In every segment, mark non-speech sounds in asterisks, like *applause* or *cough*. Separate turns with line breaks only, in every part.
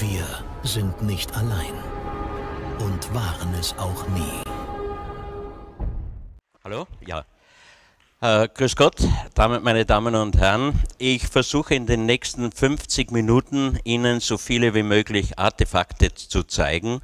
Wir sind nicht allein und waren es auch nie. Hallo? Ja. Äh, grüß Gott, damit meine Damen und Herren. Ich versuche in den nächsten 50 Minuten Ihnen so viele wie möglich Artefakte zu zeigen,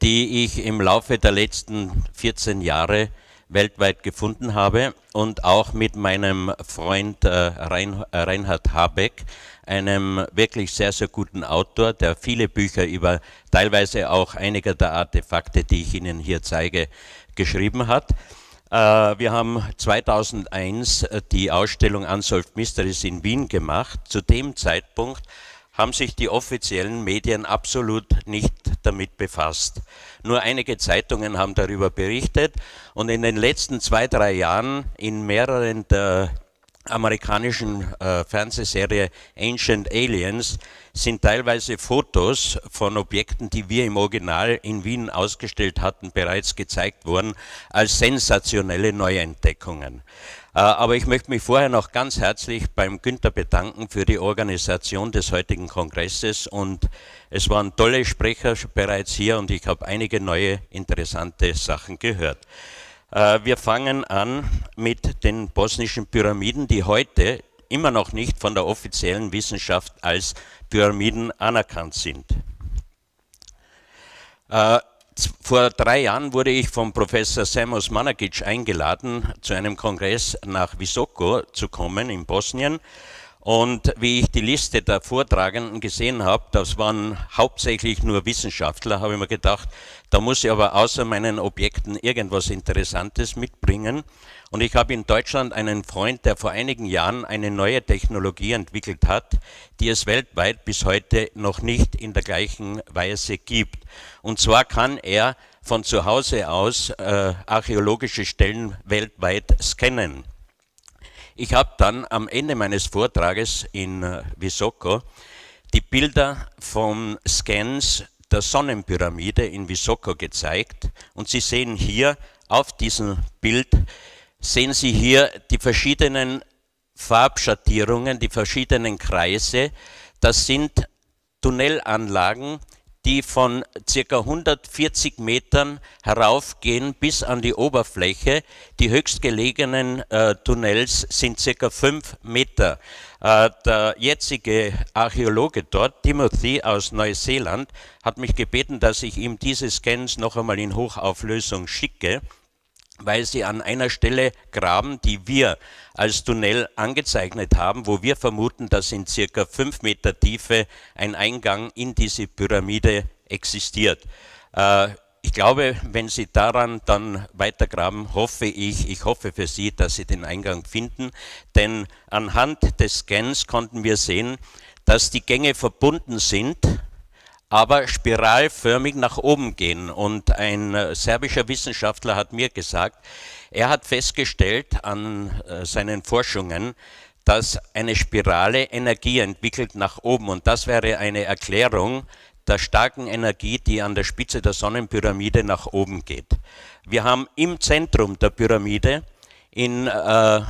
die ich im Laufe der letzten 14 Jahre weltweit gefunden habe und auch mit meinem Freund äh, Rein, äh, Reinhard Habeck, einem wirklich sehr, sehr guten Autor, der viele Bücher über teilweise auch einige der Artefakte, die ich Ihnen hier zeige, geschrieben hat. Äh, wir haben 2001 äh, die Ausstellung Unsolved Mysteries in Wien gemacht. Zu dem Zeitpunkt haben sich die offiziellen Medien absolut nicht damit befasst. Nur einige Zeitungen haben darüber berichtet und in den letzten zwei, drei Jahren in mehreren der amerikanischen äh, Fernsehserie Ancient Aliens sind teilweise Fotos von Objekten, die wir im Original in Wien ausgestellt hatten, bereits gezeigt worden als sensationelle Neuentdeckungen. Äh, aber ich möchte mich vorher noch ganz herzlich beim Günther bedanken für die Organisation des heutigen Kongresses und es waren tolle Sprecher bereits hier und ich habe einige neue interessante Sachen gehört. Äh, wir fangen an mit den bosnischen Pyramiden, die heute immer noch nicht von der offiziellen Wissenschaft als Pyramiden anerkannt sind. Äh, vor drei Jahren wurde ich von Professor Samos Manakic eingeladen, zu einem Kongress nach Visoko zu kommen in Bosnien. Und wie ich die Liste der Vortragenden gesehen habe, das waren hauptsächlich nur Wissenschaftler, habe ich mir gedacht, da muss ich aber außer meinen Objekten irgendwas Interessantes mitbringen. Und ich habe in Deutschland einen Freund, der vor einigen Jahren eine neue Technologie entwickelt hat, die es weltweit bis heute noch nicht in der gleichen Weise gibt. Und zwar kann er von zu Hause aus äh, archäologische Stellen weltweit scannen. Ich habe dann am Ende meines Vortrages in äh, Visoko die Bilder von Scans der Sonnenpyramide in Visoko gezeigt und Sie sehen hier auf diesem Bild sehen Sie hier die verschiedenen Farbschattierungen, die verschiedenen Kreise. Das sind Tunnelanlagen, die von ca. 140 Metern heraufgehen bis an die Oberfläche. Die höchstgelegenen äh, Tunnels sind ca. 5 Meter. Äh, der jetzige Archäologe dort, Timothy aus Neuseeland, hat mich gebeten, dass ich ihm diese Scans noch einmal in Hochauflösung schicke weil sie an einer Stelle graben, die wir als Tunnel angezeichnet haben, wo wir vermuten, dass in circa fünf Meter Tiefe ein Eingang in diese Pyramide existiert. Äh, ich glaube, wenn Sie daran dann weitergraben, hoffe ich, ich hoffe für Sie, dass Sie den Eingang finden, denn anhand des Scans konnten wir sehen, dass die Gänge verbunden sind aber spiralförmig nach oben gehen. Und ein äh, serbischer Wissenschaftler hat mir gesagt, er hat festgestellt an äh, seinen Forschungen, dass eine Spirale Energie entwickelt nach oben. Und das wäre eine Erklärung der starken Energie, die an der Spitze der Sonnenpyramide nach oben geht. Wir haben im Zentrum der Pyramide in äh,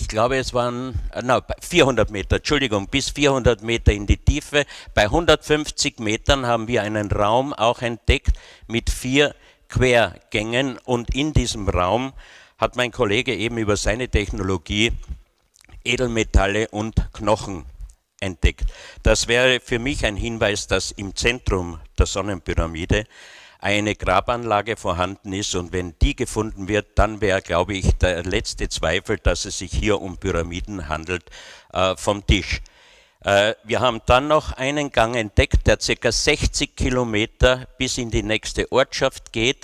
ich glaube, es waren äh, no, 400 Meter, Entschuldigung, bis 400 Meter in die Tiefe. Bei 150 Metern haben wir einen Raum auch entdeckt mit vier Quergängen und in diesem Raum hat mein Kollege eben über seine Technologie Edelmetalle und Knochen entdeckt. Das wäre für mich ein Hinweis, dass im Zentrum der Sonnenpyramide eine Grabanlage vorhanden ist und wenn die gefunden wird, dann wäre, glaube ich, der letzte Zweifel, dass es sich hier um Pyramiden handelt, äh, vom Tisch. Äh, wir haben dann noch einen Gang entdeckt, der ca. 60 Kilometer bis in die nächste Ortschaft geht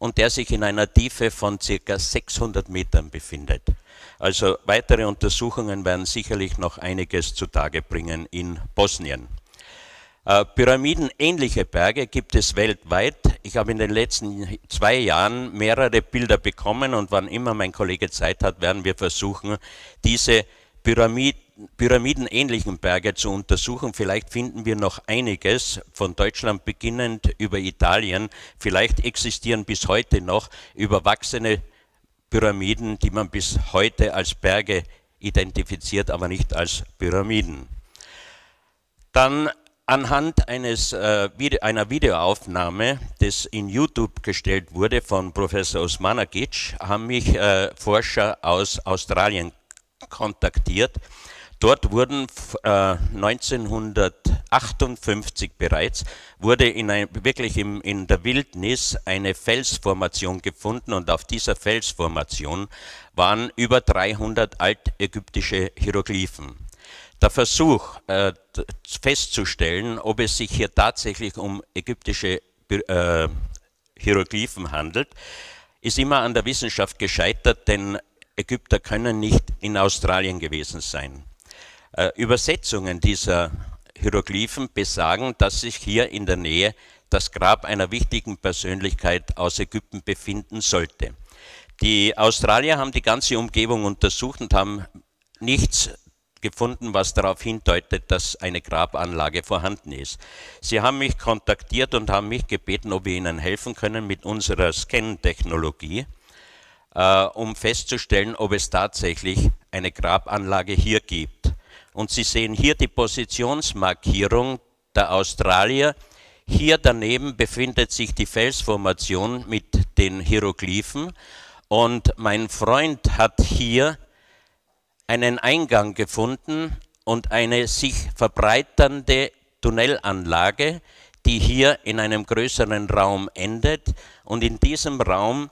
und der sich in einer Tiefe von ca. 600 Metern befindet. Also weitere Untersuchungen werden sicherlich noch einiges zutage bringen in Bosnien. Äh, Pyramidenähnliche Berge gibt es weltweit. Ich habe in den letzten zwei Jahren mehrere Bilder bekommen und wann immer mein Kollege Zeit hat, werden wir versuchen, diese Pyramid pyramidenähnlichen Berge zu untersuchen. Vielleicht finden wir noch einiges, von Deutschland beginnend über Italien. Vielleicht existieren bis heute noch überwachsene Pyramiden, die man bis heute als Berge identifiziert, aber nicht als Pyramiden. Dann anhand eines, äh, einer Videoaufnahme, das in YouTube gestellt wurde von Professor Osmanagic, haben mich äh, Forscher aus Australien kontaktiert. Dort wurden äh, 1958 bereits, wurde in ein, wirklich im, in der Wildnis eine Felsformation gefunden und auf dieser Felsformation waren über 300 altägyptische Hieroglyphen. Der Versuch äh, festzustellen, ob es sich hier tatsächlich um ägyptische äh, Hieroglyphen handelt, ist immer an der Wissenschaft gescheitert, denn Ägypter können nicht in Australien gewesen sein. Äh, Übersetzungen dieser Hieroglyphen besagen, dass sich hier in der Nähe das Grab einer wichtigen Persönlichkeit aus Ägypten befinden sollte. Die Australier haben die ganze Umgebung untersucht und haben nichts gefunden, was darauf hindeutet, dass eine Grabanlage vorhanden ist. Sie haben mich kontaktiert und haben mich gebeten, ob wir Ihnen helfen können mit unserer Scan-Technologie, äh, um festzustellen, ob es tatsächlich eine Grabanlage hier gibt. Und Sie sehen hier die Positionsmarkierung der Australier. Hier daneben befindet sich die Felsformation mit den Hieroglyphen. Und mein Freund hat hier einen Eingang gefunden und eine sich verbreiternde Tunnelanlage, die hier in einem größeren Raum endet. Und in diesem Raum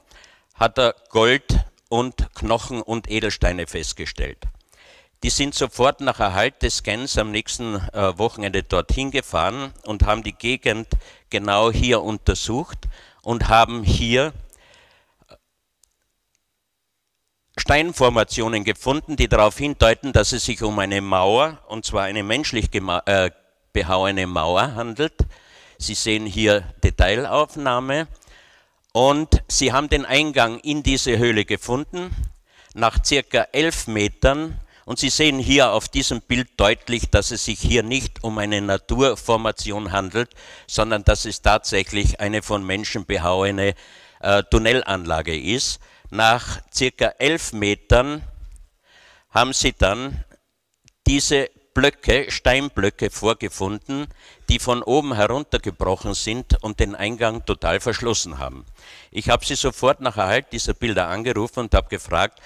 hat er Gold und Knochen und Edelsteine festgestellt. Die sind sofort nach Erhalt des Scans am nächsten äh, Wochenende dorthin gefahren und haben die Gegend genau hier untersucht und haben hier Steinformationen gefunden, die darauf hindeuten, dass es sich um eine Mauer, und zwar eine menschlich äh, behauene Mauer handelt. Sie sehen hier Detailaufnahme. Und sie haben den Eingang in diese Höhle gefunden, nach circa elf Metern. Und Sie sehen hier auf diesem Bild deutlich, dass es sich hier nicht um eine Naturformation handelt, sondern dass es tatsächlich eine von Menschen behauene äh, Tunnelanlage ist. Nach circa elf Metern haben sie dann diese Blöcke, Steinblöcke vorgefunden, die von oben heruntergebrochen sind und den Eingang total verschlossen haben. Ich habe sie sofort nach Erhalt dieser Bilder angerufen und habe gefragt,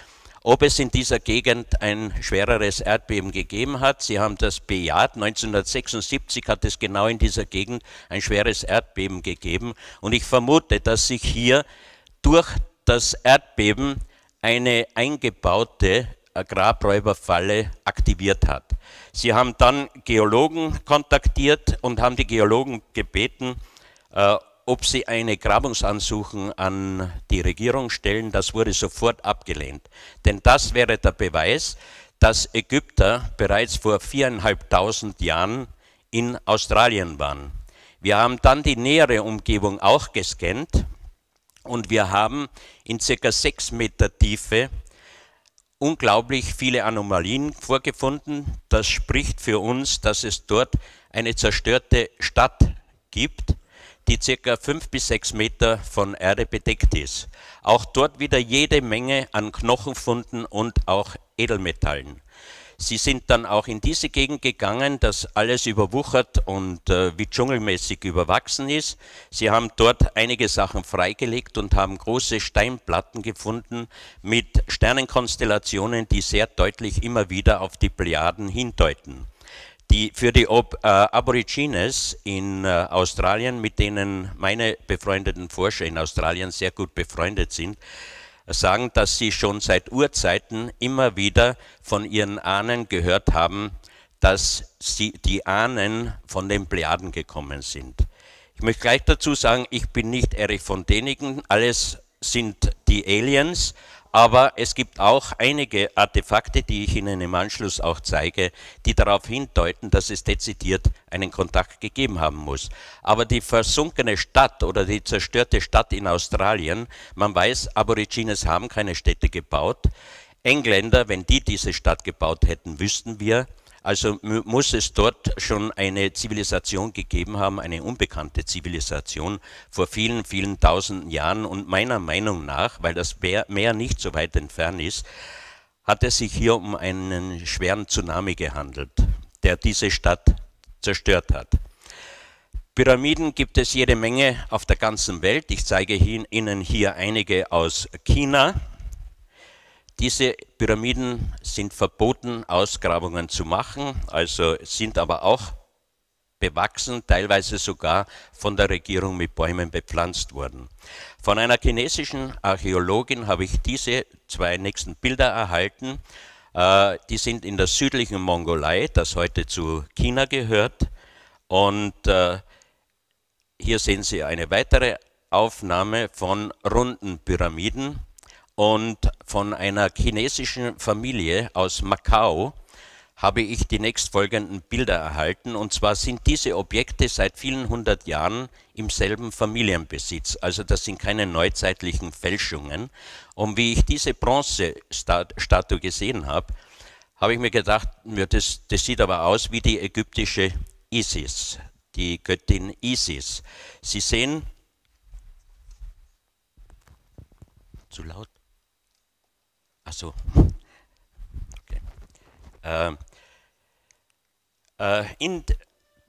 ob es in dieser Gegend ein schwereres Erdbeben gegeben hat. Sie haben das bejaht. 1976 hat es genau in dieser Gegend ein schweres Erdbeben gegeben. Und ich vermute, dass sich hier durch das Erdbeben eine eingebaute Grabräuberfalle aktiviert hat. Sie haben dann Geologen kontaktiert und haben die Geologen gebeten, äh, ob sie eine Grabungsansuchen an die Regierung stellen. Das wurde sofort abgelehnt. Denn das wäre der Beweis, dass Ägypter bereits vor viereinhalbtausend Jahren in Australien waren. Wir haben dann die nähere Umgebung auch gescannt und wir haben in circa sechs Meter Tiefe unglaublich viele Anomalien vorgefunden. Das spricht für uns, dass es dort eine zerstörte Stadt gibt, die circa fünf bis sechs Meter von Erde bedeckt ist. Auch dort wieder jede Menge an Knochenfunden und auch Edelmetallen. Sie sind dann auch in diese Gegend gegangen, das alles überwuchert und äh, wie dschungelmäßig überwachsen ist. Sie haben dort einige Sachen freigelegt und haben große Steinplatten gefunden mit Sternenkonstellationen, die sehr deutlich immer wieder auf die Plejaden hindeuten. Die für die Ob äh, Aborigines in äh, Australien, mit denen meine befreundeten Forscher in Australien sehr gut befreundet sind, sagen, dass sie schon seit Urzeiten immer wieder von ihren Ahnen gehört haben, dass sie, die Ahnen von den Plejaden gekommen sind. Ich möchte gleich dazu sagen, ich bin nicht Erich von Denigen, alles sind die Aliens, aber es gibt auch einige Artefakte, die ich Ihnen im Anschluss auch zeige, die darauf hindeuten, dass es dezidiert einen Kontakt gegeben haben muss. Aber die versunkene Stadt oder die zerstörte Stadt in Australien, man weiß, Aborigines haben keine Städte gebaut. Engländer, wenn die diese Stadt gebaut hätten, wüssten wir, also muss es dort schon eine Zivilisation gegeben haben, eine unbekannte Zivilisation vor vielen, vielen tausenden Jahren. Und meiner Meinung nach, weil das Meer nicht so weit entfernt ist, hat es sich hier um einen schweren Tsunami gehandelt, der diese Stadt zerstört hat. Pyramiden gibt es jede Menge auf der ganzen Welt. Ich zeige Ihnen hier einige aus China. Diese Pyramiden sind verboten, Ausgrabungen zu machen, also sind aber auch bewachsen, teilweise sogar von der Regierung mit Bäumen bepflanzt worden. Von einer chinesischen Archäologin habe ich diese zwei nächsten Bilder erhalten. Äh, die sind in der südlichen Mongolei, das heute zu China gehört. Und äh, hier sehen Sie eine weitere Aufnahme von runden Pyramiden und von einer chinesischen Familie aus Macau habe ich die nächstfolgenden Bilder erhalten. Und zwar sind diese Objekte seit vielen hundert Jahren im selben Familienbesitz. Also das sind keine neuzeitlichen Fälschungen. Und wie ich diese Bronzestatue gesehen habe, habe ich mir gedacht, das, das sieht aber aus wie die ägyptische Isis, die Göttin Isis. Sie sehen, zu laut, Achso. Okay. Ähm, äh, in,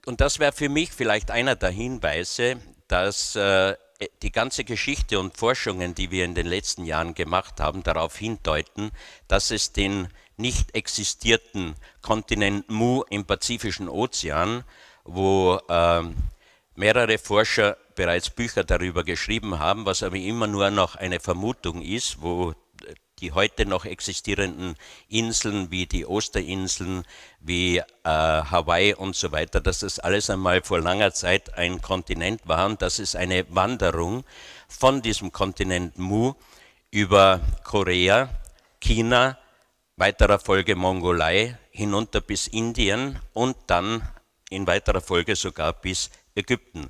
und das wäre für mich vielleicht einer der Hinweise, dass äh, e, die ganze Geschichte und Forschungen, die wir in den letzten Jahren gemacht haben, darauf hindeuten, dass es den nicht existierten Kontinent Mu im Pazifischen Ozean, wo äh, mehrere Forscher bereits Bücher darüber geschrieben haben, was aber immer nur noch eine Vermutung ist, wo die heute noch existierenden Inseln wie die Osterinseln, wie äh, Hawaii und so weiter, dass das alles einmal vor langer Zeit ein Kontinent war und das ist eine Wanderung von diesem Kontinent Mu über Korea, China, weiterer Folge Mongolei, hinunter bis Indien und dann in weiterer Folge sogar bis Ägypten.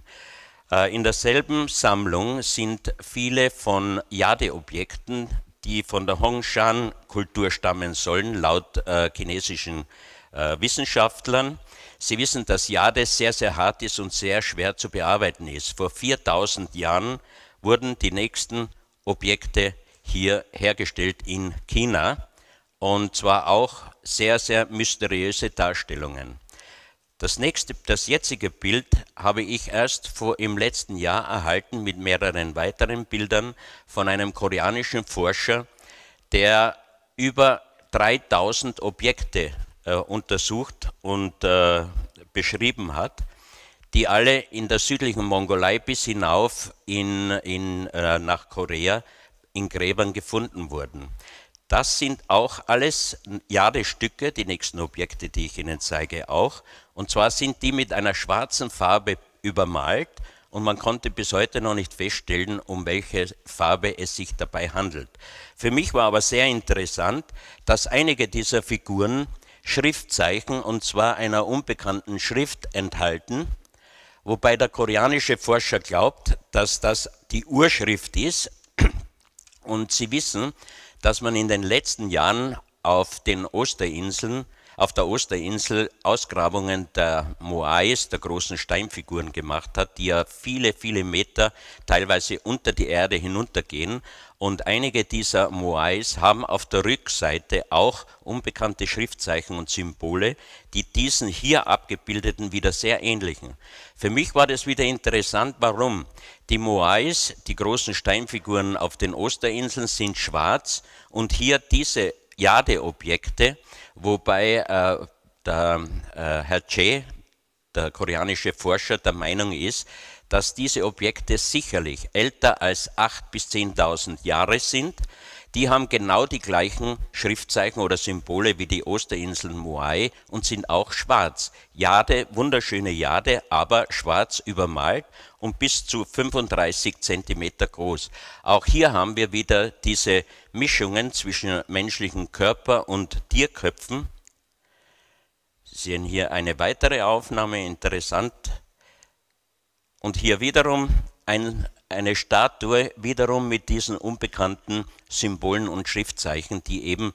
Äh, in derselben Sammlung sind viele von Jadeobjekten, die von der Hongshan-Kultur stammen sollen, laut äh, chinesischen äh, Wissenschaftlern. Sie wissen, dass Jade sehr, sehr hart ist und sehr schwer zu bearbeiten ist. Vor 4000 Jahren wurden die nächsten Objekte hier hergestellt in China und zwar auch sehr, sehr mysteriöse Darstellungen. Das nächste, das jetzige Bild habe ich erst vor, im letzten Jahr erhalten mit mehreren weiteren Bildern von einem koreanischen Forscher, der über 3000 Objekte äh, untersucht und äh, beschrieben hat, die alle in der südlichen Mongolei bis hinauf in, in, äh, nach Korea in Gräbern gefunden wurden. Das sind auch alles Jadestücke, die nächsten Objekte, die ich Ihnen zeige, auch. Und zwar sind die mit einer schwarzen Farbe übermalt und man konnte bis heute noch nicht feststellen, um welche Farbe es sich dabei handelt. Für mich war aber sehr interessant, dass einige dieser Figuren Schriftzeichen und zwar einer unbekannten Schrift enthalten, wobei der koreanische Forscher glaubt, dass das die Urschrift ist und sie wissen, dass man in den letzten Jahren auf den Osterinseln auf der Osterinsel Ausgrabungen der Moais, der großen Steinfiguren gemacht hat, die ja viele, viele Meter teilweise unter die Erde hinuntergehen. Und einige dieser Moais haben auf der Rückseite auch unbekannte Schriftzeichen und Symbole, die diesen hier abgebildeten wieder sehr ähnlichen. Für mich war das wieder interessant, warum. Die Moais, die großen Steinfiguren auf den Osterinseln, sind schwarz und hier diese Jadeobjekte Wobei äh, der äh, Herr Che, der koreanische Forscher, der Meinung ist, dass diese Objekte sicherlich älter als 8.000 bis 10.000 Jahre sind, die haben genau die gleichen Schriftzeichen oder Symbole wie die Osterinseln Moai und sind auch schwarz. Jade, wunderschöne Jade, aber schwarz übermalt und bis zu 35 cm groß. Auch hier haben wir wieder diese Mischungen zwischen menschlichen Körper und Tierköpfen. Sie sehen hier eine weitere Aufnahme, interessant. Und hier wiederum ein, eine Statue wiederum mit diesen unbekannten Symbolen und Schriftzeichen, die eben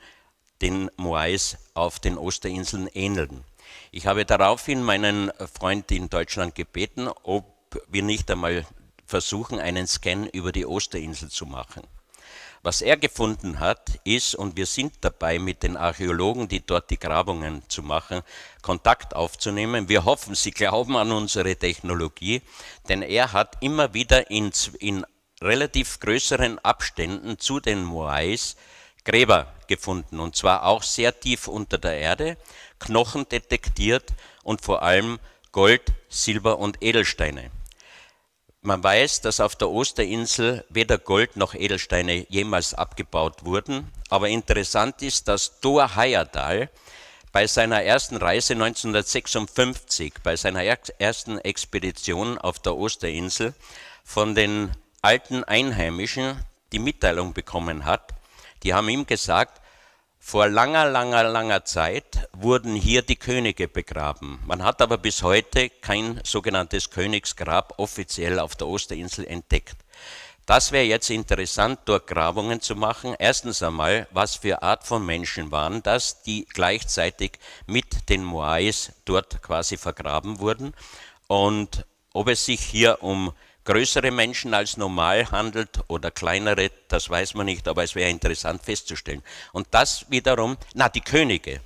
den Moais auf den Osterinseln ähneln. Ich habe daraufhin meinen Freund in Deutschland gebeten, ob wir nicht einmal versuchen, einen Scan über die Osterinsel zu machen. Was er gefunden hat, ist, und wir sind dabei, mit den Archäologen, die dort die Grabungen zu machen, Kontakt aufzunehmen. Wir hoffen, sie glauben an unsere Technologie, denn er hat immer wieder in, in relativ größeren Abständen zu den Moais Gräber gefunden, und zwar auch sehr tief unter der Erde, Knochen detektiert und vor allem Gold, Silber und Edelsteine. Man weiß, dass auf der Osterinsel weder Gold noch Edelsteine jemals abgebaut wurden, aber interessant ist, dass Thor Heyerdahl bei seiner ersten Reise 1956, bei seiner ersten Expedition auf der Osterinsel, von den alten Einheimischen die Mitteilung bekommen hat. Die haben ihm gesagt, vor langer, langer, langer Zeit wurden hier die Könige begraben. Man hat aber bis heute kein sogenanntes Königsgrab offiziell auf der Osterinsel entdeckt. Das wäre jetzt interessant, dort Grabungen zu machen. Erstens einmal, was für Art von Menschen waren das, die gleichzeitig mit den Moais dort quasi vergraben wurden und ob es sich hier um größere Menschen als normal handelt oder kleinere, das weiß man nicht, aber es wäre interessant festzustellen. Und das wiederum, na, die Könige.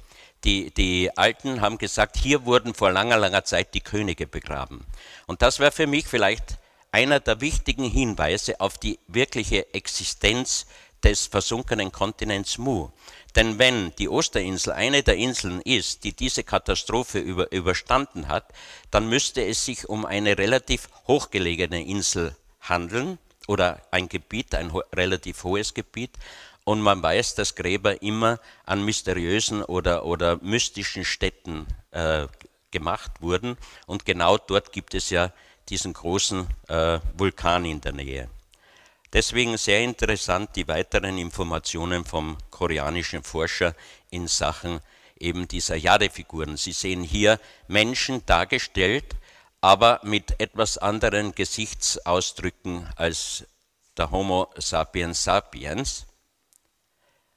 Die, die Alten haben gesagt, hier wurden vor langer, langer Zeit die Könige begraben. Und das wäre für mich vielleicht einer der wichtigen Hinweise auf die wirkliche Existenz des versunkenen Kontinents Mu. Denn wenn die Osterinsel eine der Inseln ist, die diese Katastrophe über, überstanden hat, dann müsste es sich um eine relativ hochgelegene Insel handeln oder ein Gebiet, ein ho relativ hohes Gebiet. Und man weiß, dass Gräber immer an mysteriösen oder, oder mystischen Städten äh, gemacht wurden. Und genau dort gibt es ja diesen großen äh, Vulkan in der Nähe. Deswegen sehr interessant die weiteren Informationen vom koreanischen Forscher in Sachen eben dieser Jadefiguren. Sie sehen hier Menschen dargestellt, aber mit etwas anderen Gesichtsausdrücken als der Homo sapiens sapiens.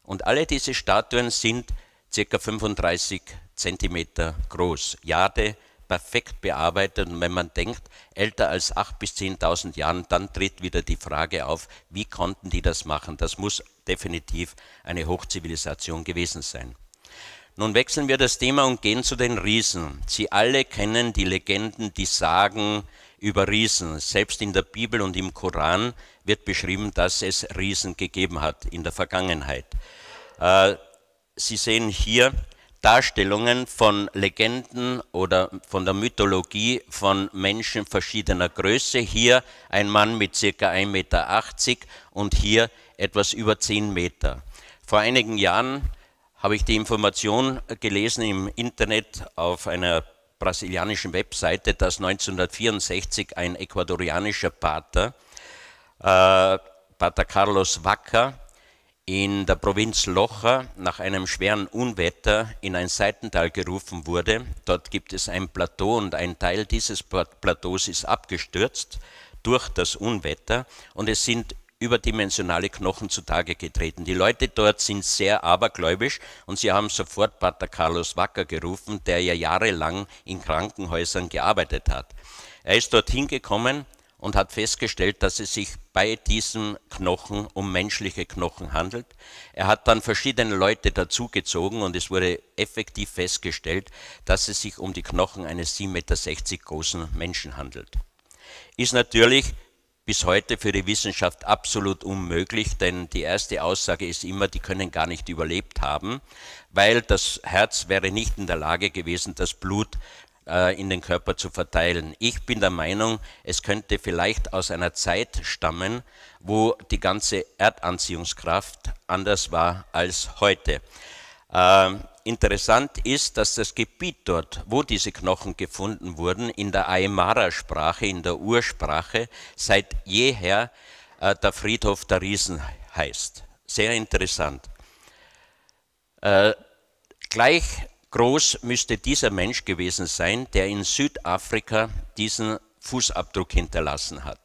Und alle diese Statuen sind ca. 35 cm groß. Jade perfekt bearbeitet. Und wenn man denkt, älter als 8.000 bis 10.000 Jahren, dann tritt wieder die Frage auf, wie konnten die das machen? Das muss definitiv eine Hochzivilisation gewesen sein. Nun wechseln wir das Thema und gehen zu den Riesen. Sie alle kennen die Legenden, die Sagen über Riesen. Selbst in der Bibel und im Koran wird beschrieben, dass es Riesen gegeben hat in der Vergangenheit. Äh, Sie sehen hier Darstellungen von Legenden oder von der Mythologie von Menschen verschiedener Größe. Hier ein Mann mit circa 1,80 Meter und hier etwas über 10 Meter. Vor einigen Jahren habe ich die Information gelesen im Internet auf einer brasilianischen Webseite, dass 1964 ein ecuadorianischer Pater, äh, Pater Carlos Vaca, in der Provinz Locher nach einem schweren Unwetter in ein Seitental gerufen wurde. Dort gibt es ein Plateau und ein Teil dieses Plateaus ist abgestürzt durch das Unwetter und es sind überdimensionale Knochen zutage getreten. Die Leute dort sind sehr abergläubisch und sie haben sofort Pater Carlos Wacker gerufen, der ja jahrelang in Krankenhäusern gearbeitet hat. Er ist dorthin gekommen, und hat festgestellt, dass es sich bei diesen Knochen um menschliche Knochen handelt. Er hat dann verschiedene Leute dazugezogen und es wurde effektiv festgestellt, dass es sich um die Knochen eines 7,60 Meter großen Menschen handelt. Ist natürlich bis heute für die Wissenschaft absolut unmöglich, denn die erste Aussage ist immer, die können gar nicht überlebt haben, weil das Herz wäre nicht in der Lage gewesen, das Blut äh, in den Körper zu verteilen. Ich bin der Meinung, es könnte vielleicht aus einer Zeit stammen, wo die ganze Erdanziehungskraft anders war als heute. Ähm, interessant ist, dass das Gebiet dort, wo diese Knochen gefunden wurden, in der Aymara-Sprache, in der Ursprache, seit jeher äh, der Friedhof der Riesen heißt. Sehr interessant. Äh, gleich Groß müsste dieser Mensch gewesen sein, der in Südafrika diesen Fußabdruck hinterlassen hat.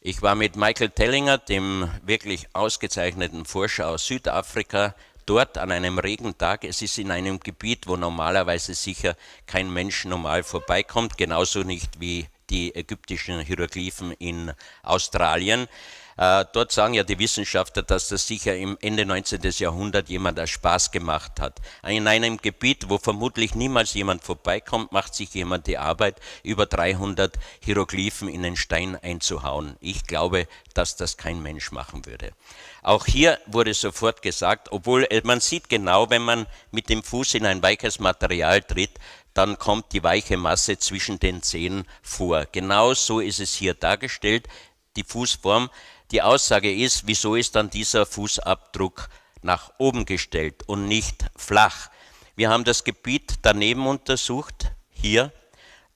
Ich war mit Michael Tellinger, dem wirklich ausgezeichneten Forscher aus Südafrika, dort an einem Regentag. Es ist in einem Gebiet, wo normalerweise sicher kein Mensch normal vorbeikommt, genauso nicht wie die ägyptischen Hieroglyphen in Australien. Äh, dort sagen ja die Wissenschaftler, dass das sicher im Ende 19. Jahrhundert jemand als Spaß gemacht hat. In einem Gebiet, wo vermutlich niemals jemand vorbeikommt, macht sich jemand die Arbeit, über 300 Hieroglyphen in den Stein einzuhauen. Ich glaube, dass das kein Mensch machen würde. Auch hier wurde sofort gesagt, obwohl äh, man sieht genau, wenn man mit dem Fuß in ein weiches Material tritt, dann kommt die weiche Masse zwischen den Zehen vor. Genau so ist es hier dargestellt. Die Fußform die Aussage ist, wieso ist dann dieser Fußabdruck nach oben gestellt und nicht flach? Wir haben das Gebiet daneben untersucht, hier.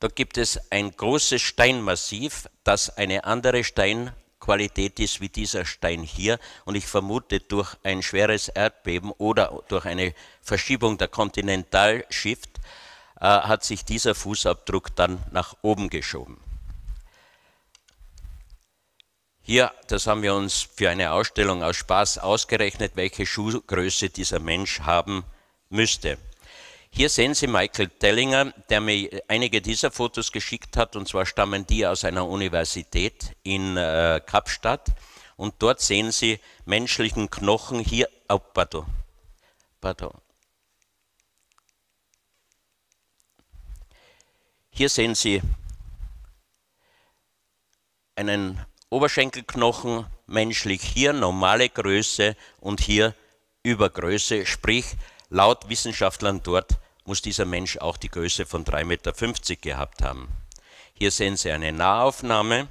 Da gibt es ein großes Steinmassiv, das eine andere Steinqualität ist wie dieser Stein hier. Und ich vermute, durch ein schweres Erdbeben oder durch eine Verschiebung der Kontinentalschicht äh, hat sich dieser Fußabdruck dann nach oben geschoben. Hier, das haben wir uns für eine Ausstellung aus Spaß ausgerechnet, welche Schuhgröße dieser Mensch haben müsste. Hier sehen Sie Michael Tellinger, der mir einige dieser Fotos geschickt hat, und zwar stammen die aus einer Universität in äh, Kapstadt. Und dort sehen Sie menschlichen Knochen hier, oh, pardon, pardon. Hier sehen Sie einen Oberschenkelknochen menschlich hier normale Größe und hier Übergröße, sprich laut Wissenschaftlern dort muss dieser Mensch auch die Größe von 3,50 Meter gehabt haben. Hier sehen Sie eine Nahaufnahme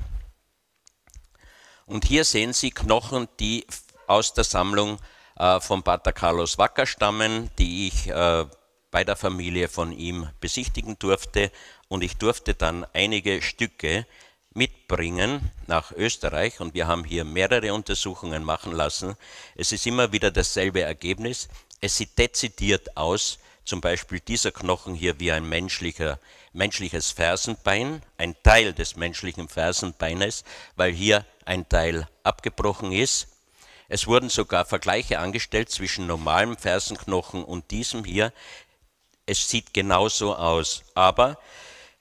und hier sehen Sie Knochen, die aus der Sammlung äh, von Pater Carlos Wacker stammen, die ich äh, bei der Familie von ihm besichtigen durfte und ich durfte dann einige Stücke mitbringen nach Österreich und wir haben hier mehrere Untersuchungen machen lassen. Es ist immer wieder dasselbe Ergebnis. Es sieht dezidiert aus, zum Beispiel dieser Knochen hier wie ein menschlicher, menschliches Fersenbein, ein Teil des menschlichen Fersenbeines, weil hier ein Teil abgebrochen ist. Es wurden sogar Vergleiche angestellt zwischen normalem Fersenknochen und diesem hier. Es sieht genauso aus, aber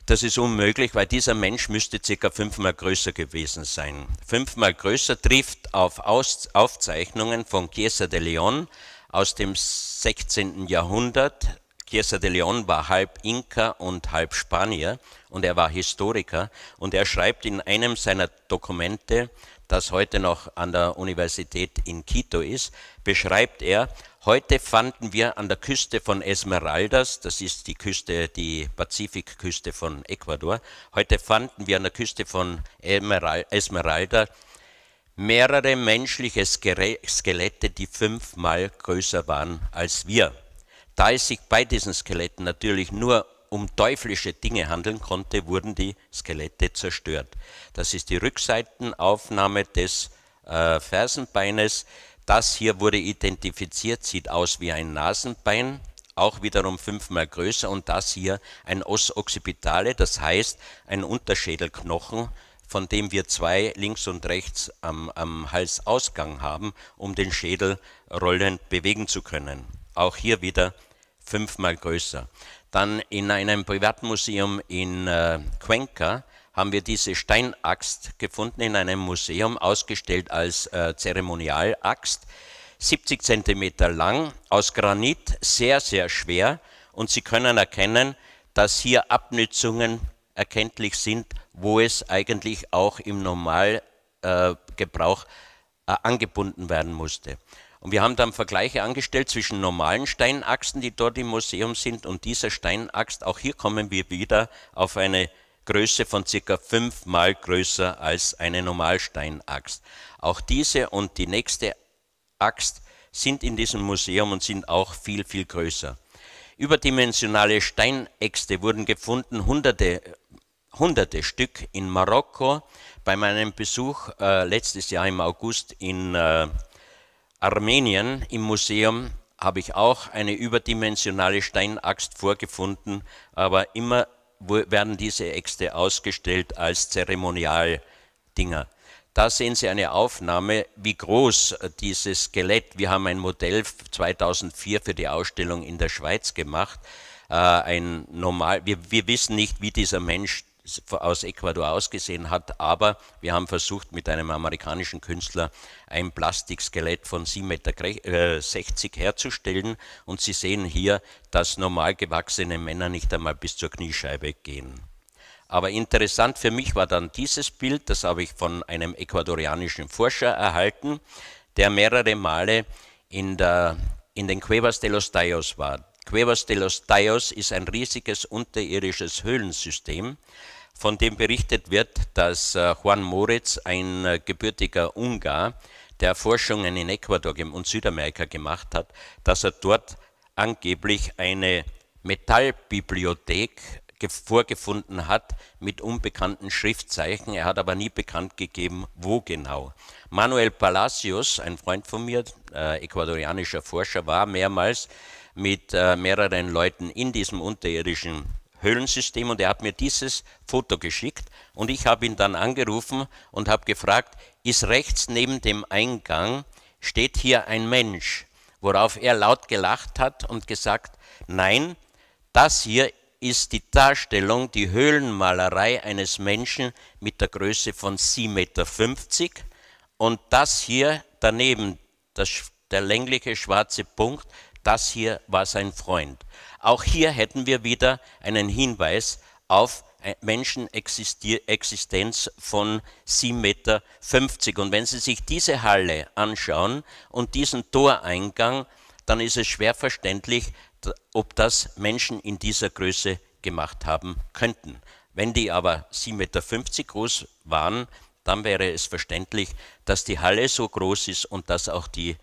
das ist unmöglich, weil dieser Mensch müsste circa fünfmal größer gewesen sein. Fünfmal größer trifft auf Aufzeichnungen von Chiesa de Leon aus dem 16. Jahrhundert. Chiesa de Leon war halb Inka und halb Spanier und er war Historiker und er schreibt in einem seiner Dokumente, das heute noch an der Universität in Quito ist, beschreibt er, Heute fanden wir an der Küste von Esmeraldas, das ist die Küste, die Pazifikküste von Ecuador, heute fanden wir an der Küste von Esmeralda mehrere menschliche Skelette, die fünfmal größer waren als wir. Da es sich bei diesen Skeletten natürlich nur um teuflische Dinge handeln konnte, wurden die Skelette zerstört. Das ist die Rückseitenaufnahme des äh, Fersenbeines. Das hier wurde identifiziert, sieht aus wie ein Nasenbein, auch wiederum fünfmal größer und das hier ein Os occipitale, das heißt ein Unterschädelknochen, von dem wir zwei links und rechts am, am Halsausgang haben, um den Schädel rollend bewegen zu können. Auch hier wieder fünfmal größer. Dann in einem Privatmuseum in äh, Cuenca haben wir diese Steinaxt gefunden in einem Museum, ausgestellt als äh, Zeremonialaxt, 70 Zentimeter lang, aus Granit, sehr, sehr schwer. Und Sie können erkennen, dass hier Abnützungen erkenntlich sind, wo es eigentlich auch im Normalgebrauch äh, äh, angebunden werden musste. Und wir haben dann Vergleiche angestellt zwischen normalen Steinaxten, die dort im Museum sind, und dieser Steinaxt. Auch hier kommen wir wieder auf eine Größe von circa fünfmal größer als eine Normalsteinaxt. Auch diese und die nächste Axt sind in diesem Museum und sind auch viel, viel größer. Überdimensionale Steinäxte wurden gefunden, hunderte, hunderte Stück in Marokko. Bei meinem Besuch äh, letztes Jahr im August in äh, Armenien im Museum habe ich auch eine überdimensionale Steinaxt vorgefunden, aber immer werden diese Äxte ausgestellt als Zeremonialdinger. Da sehen Sie eine Aufnahme, wie groß äh, dieses Skelett, wir haben ein Modell 2004 für die Ausstellung in der Schweiz gemacht, äh, ein normal, wir, wir wissen nicht, wie dieser Mensch aus Ecuador ausgesehen hat, aber wir haben versucht, mit einem amerikanischen Künstler ein Plastikskelett von 7,60 Meter äh, herzustellen und Sie sehen hier, dass normal gewachsene Männer nicht einmal bis zur Kniescheibe gehen. Aber interessant für mich war dann dieses Bild, das habe ich von einem ecuadorianischen Forscher erhalten, der mehrere Male in, der, in den Cuevas de los Tayos war. Cuevas de los Tayos ist ein riesiges unterirdisches Höhlensystem, von dem berichtet wird, dass äh, Juan Moritz, ein äh, gebürtiger Ungar, der Forschungen in Ecuador und Südamerika gemacht hat, dass er dort angeblich eine Metallbibliothek vorgefunden hat mit unbekannten Schriftzeichen. Er hat aber nie bekannt gegeben, wo genau. Manuel Palacios, ein Freund von mir, äh, ecuadorianischer Forscher, war mehrmals mit äh, mehreren Leuten in diesem unterirdischen Höhlensystem und er hat mir dieses Foto geschickt und ich habe ihn dann angerufen und habe gefragt, ist rechts neben dem Eingang, steht hier ein Mensch, worauf er laut gelacht hat und gesagt, nein, das hier ist die Darstellung, die Höhlenmalerei eines Menschen mit der Größe von 7,50 Meter und das hier daneben, das, der längliche schwarze Punkt, das hier war sein Freund. Auch hier hätten wir wieder einen Hinweis auf äh, Menschenexistenz von 7,50 Meter. Und wenn Sie sich diese Halle anschauen und diesen Toreingang, dann ist es schwer verständlich, ob das Menschen in dieser Größe gemacht haben könnten. Wenn die aber 7,50 Meter groß waren, dann wäre es verständlich, dass die Halle so groß ist und dass auch die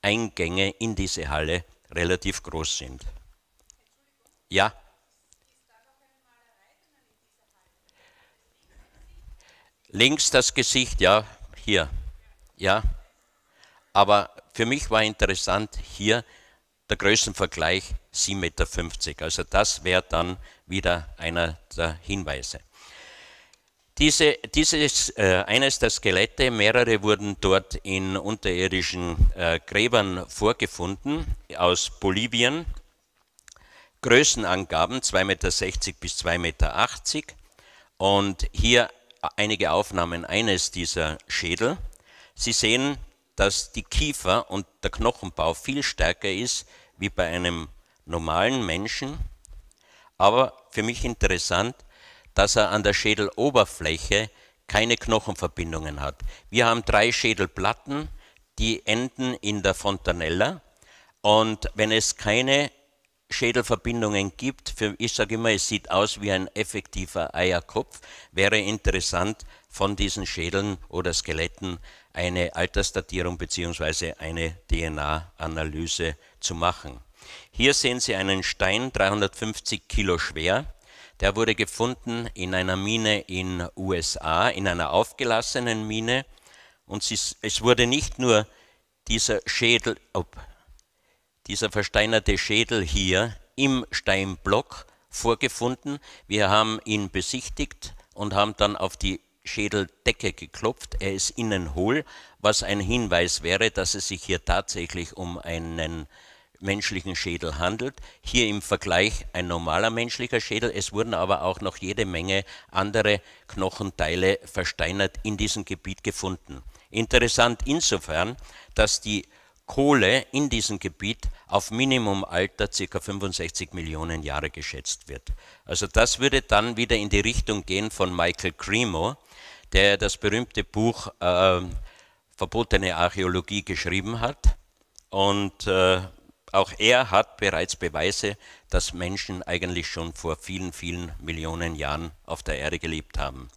Eingänge in diese Halle relativ groß sind. Ja. Links das Gesicht, ja, hier. Ja. Aber für mich war interessant hier der Größenvergleich 7,50 Meter. Also das wäre dann wieder einer der Hinweise. Diese, dieses, äh, eines der Skelette, mehrere wurden dort in unterirdischen äh, Gräbern vorgefunden aus Bolivien Größenangaben 2,60 Meter bis 2,80 Meter und hier einige Aufnahmen eines dieser Schädel. Sie sehen, dass die Kiefer und der Knochenbau viel stärker ist wie bei einem normalen Menschen, aber für mich interessant, dass er an der Schädeloberfläche keine Knochenverbindungen hat. Wir haben drei Schädelplatten, die enden in der Fontanella und wenn es keine Schädelverbindungen gibt. Für, ich sage immer, es sieht aus wie ein effektiver Eierkopf. Wäre interessant, von diesen Schädeln oder Skeletten eine Altersdatierung bzw. eine DNA-Analyse zu machen. Hier sehen Sie einen Stein, 350 Kilo schwer. Der wurde gefunden in einer Mine in USA, in einer aufgelassenen Mine. Und es wurde nicht nur dieser Schädel, ob, dieser versteinerte Schädel hier im Steinblock vorgefunden. Wir haben ihn besichtigt und haben dann auf die Schädeldecke geklopft. Er ist innen hohl, was ein Hinweis wäre, dass es sich hier tatsächlich um einen menschlichen Schädel handelt. Hier im Vergleich ein normaler menschlicher Schädel. Es wurden aber auch noch jede Menge andere Knochenteile versteinert in diesem Gebiet gefunden. Interessant insofern, dass die Kohle in diesem Gebiet auf Minimumalter ca. 65 Millionen Jahre geschätzt wird. Also das würde dann wieder in die Richtung gehen von Michael Cremo, der das berühmte Buch äh, Verbotene Archäologie geschrieben hat. Und äh, auch er hat bereits Beweise, dass Menschen eigentlich schon vor vielen, vielen Millionen Jahren auf der Erde gelebt haben.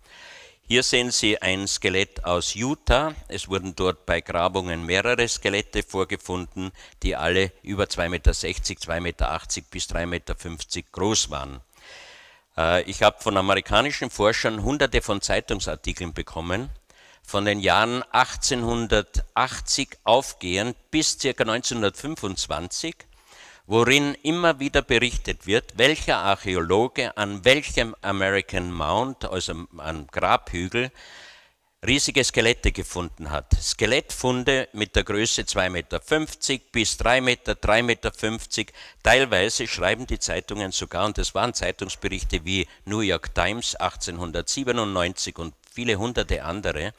Hier sehen Sie ein Skelett aus Utah. Es wurden dort bei Grabungen mehrere Skelette vorgefunden, die alle über 2,60 Meter, 2,80 Meter bis 3,50 Meter groß waren. Äh, ich habe von amerikanischen Forschern hunderte von Zeitungsartikeln bekommen, von den Jahren 1880 aufgehend bis ca. 1925 worin immer wieder berichtet wird, welcher Archäologe an welchem American Mount, also am Grabhügel, riesige Skelette gefunden hat. Skelettfunde mit der Größe 2,50 Meter bis 3 Meter, 3,50 Meter. Teilweise schreiben die Zeitungen sogar, und das waren Zeitungsberichte wie New York Times 1897 und viele hunderte andere,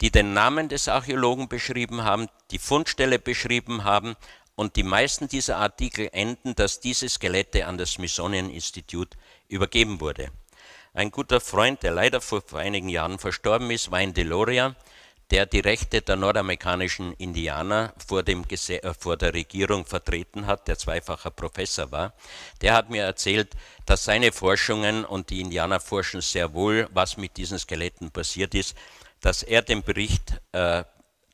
die den Namen des Archäologen beschrieben haben, die Fundstelle beschrieben haben, und die meisten dieser Artikel enden, dass diese Skelette an das Smithsonian Institute übergeben wurde. Ein guter Freund, der leider vor einigen Jahren verstorben ist, war ein Deloria, der die Rechte der nordamerikanischen Indianer vor, dem, äh, vor der Regierung vertreten hat, der zweifacher Professor war, der hat mir erzählt, dass seine Forschungen und die Indianer forschen sehr wohl, was mit diesen Skeletten passiert ist, dass er den Bericht, äh,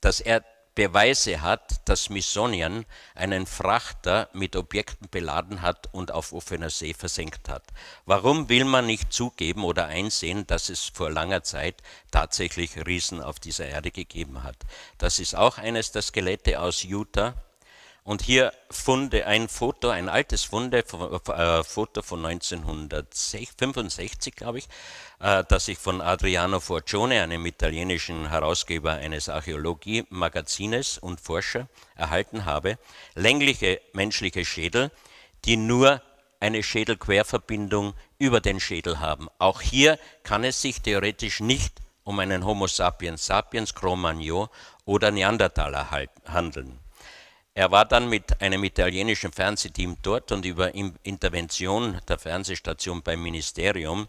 dass er Beweise hat, dass Missonian einen Frachter mit Objekten beladen hat und auf offener See versenkt hat. Warum will man nicht zugeben oder einsehen, dass es vor langer Zeit tatsächlich Riesen auf dieser Erde gegeben hat? Das ist auch eines der Skelette aus Utah und hier Funde, ein Foto, ein altes Funde, äh, Foto von 1965, glaube ich, äh, das ich von Adriano Forcione, einem italienischen Herausgeber eines Archäologie-Magazines und Forscher, erhalten habe. Längliche menschliche Schädel, die nur eine Schädelquerverbindung über den Schädel haben. Auch hier kann es sich theoretisch nicht um einen Homo sapiens sapiens Cro-Magnon oder Neandertaler handeln. Er war dann mit einem italienischen Fernsehteam dort und über Intervention der Fernsehstation beim Ministerium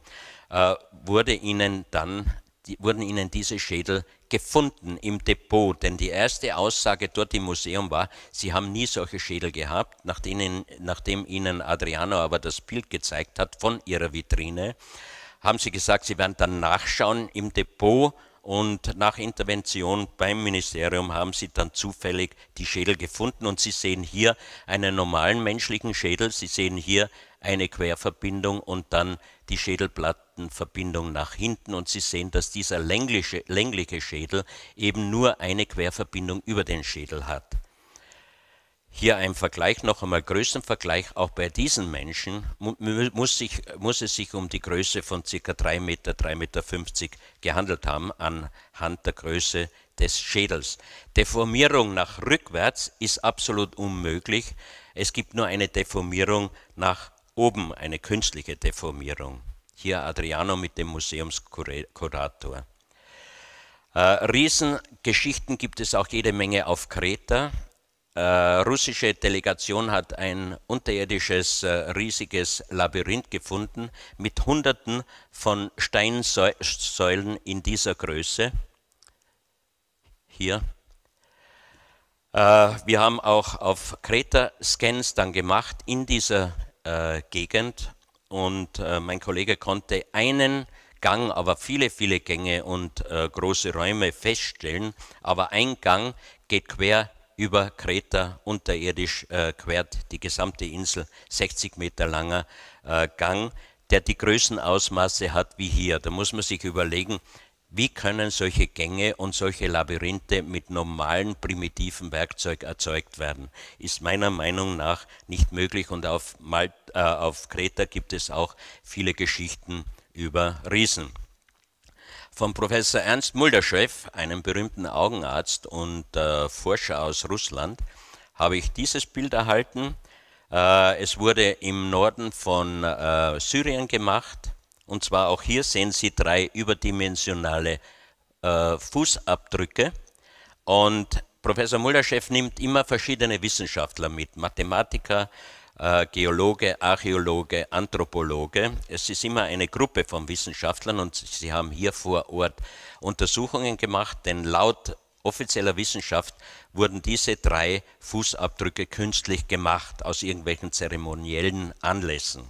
äh, wurde ihnen dann, die, wurden ihnen diese Schädel gefunden im Depot. Denn die erste Aussage dort im Museum war, sie haben nie solche Schädel gehabt, nach denen, nachdem ihnen Adriano aber das Bild gezeigt hat von ihrer Vitrine haben sie gesagt, sie werden dann nachschauen im Depot und nach Intervention beim Ministerium haben sie dann zufällig die Schädel gefunden. Und Sie sehen hier einen normalen menschlichen Schädel. Sie sehen hier eine Querverbindung und dann die Schädelplattenverbindung nach hinten. Und Sie sehen, dass dieser längliche, längliche Schädel eben nur eine Querverbindung über den Schädel hat. Hier ein Vergleich, noch einmal Größenvergleich. Auch bei diesen Menschen muss, sich, muss es sich um die Größe von ca. 3 Meter, 3,50 Meter gehandelt haben, anhand der Größe des Schädels. Deformierung nach rückwärts ist absolut unmöglich. Es gibt nur eine Deformierung nach oben, eine künstliche Deformierung. Hier Adriano mit dem Museumskurator. Äh, Riesengeschichten gibt es auch jede Menge auf Kreta. Äh, russische Delegation hat ein unterirdisches, äh, riesiges Labyrinth gefunden mit Hunderten von Steinsäulen in dieser Größe. Hier. Äh, wir haben auch auf Kreta Scans dann gemacht in dieser äh, Gegend und äh, mein Kollege konnte einen Gang, aber viele, viele Gänge und äh, große Räume feststellen. Aber ein Gang geht quer über Kreta unterirdisch äh, quert die gesamte Insel, 60 Meter langer äh, Gang, der die Größenausmaße hat wie hier. Da muss man sich überlegen, wie können solche Gänge und solche Labyrinthe mit normalen, primitiven Werkzeug erzeugt werden? Ist meiner Meinung nach nicht möglich und auf, Mal, äh, auf Kreta gibt es auch viele Geschichten über Riesen von Professor Ernst Mulderschew, einem berühmten Augenarzt und äh, Forscher aus Russland, habe ich dieses Bild erhalten. Äh, es wurde im Norden von äh, Syrien gemacht. Und zwar auch hier sehen Sie drei überdimensionale äh, Fußabdrücke. Und Professor Mulderschew nimmt immer verschiedene Wissenschaftler mit, Mathematiker, äh, Geologe, Archäologe, Anthropologe. Es ist immer eine Gruppe von Wissenschaftlern und sie haben hier vor Ort Untersuchungen gemacht, denn laut offizieller Wissenschaft wurden diese drei Fußabdrücke künstlich gemacht aus irgendwelchen zeremoniellen Anlässen.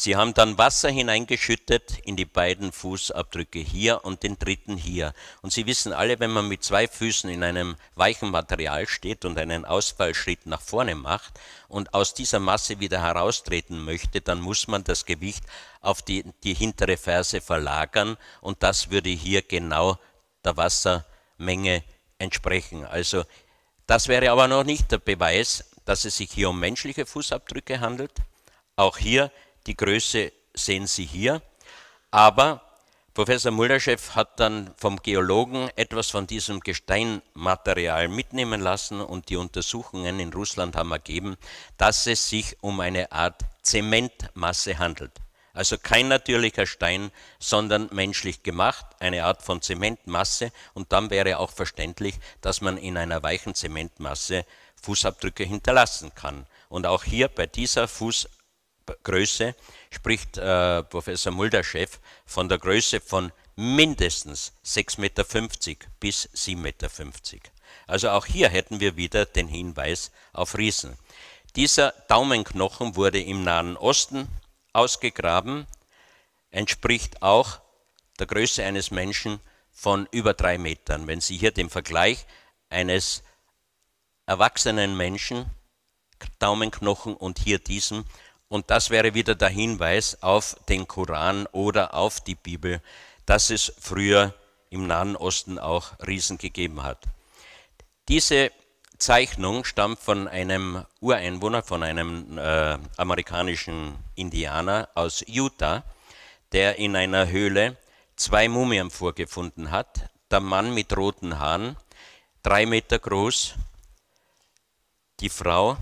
Sie haben dann Wasser hineingeschüttet in die beiden Fußabdrücke hier und den dritten hier. Und Sie wissen alle, wenn man mit zwei Füßen in einem weichen Material steht und einen Ausfallschritt nach vorne macht und aus dieser Masse wieder heraustreten möchte, dann muss man das Gewicht auf die, die hintere Ferse verlagern und das würde hier genau der Wassermenge entsprechen. Also das wäre aber noch nicht der Beweis, dass es sich hier um menschliche Fußabdrücke handelt. Auch hier die Größe sehen Sie hier. Aber Professor Mulderschef hat dann vom Geologen etwas von diesem Gesteinmaterial mitnehmen lassen und die Untersuchungen in Russland haben ergeben, dass es sich um eine Art Zementmasse handelt. Also kein natürlicher Stein, sondern menschlich gemacht, eine Art von Zementmasse. Und dann wäre auch verständlich, dass man in einer weichen Zementmasse Fußabdrücke hinterlassen kann. Und auch hier bei dieser Fußabdrücke. Größe spricht äh, Professor Mulderchef von der Größe von mindestens 6,50 Meter bis 7,50 Meter. Also auch hier hätten wir wieder den Hinweis auf Riesen. Dieser Daumenknochen wurde im Nahen Osten ausgegraben, entspricht auch der Größe eines Menschen von über drei Metern. Wenn Sie hier den Vergleich eines erwachsenen Menschen, Daumenknochen und hier diesem, und das wäre wieder der Hinweis auf den Koran oder auf die Bibel, dass es früher im Nahen Osten auch Riesen gegeben hat. Diese Zeichnung stammt von einem Ureinwohner, von einem äh, amerikanischen Indianer aus Utah, der in einer Höhle zwei Mumien vorgefunden hat. Der Mann mit roten Haaren, drei Meter groß, die Frau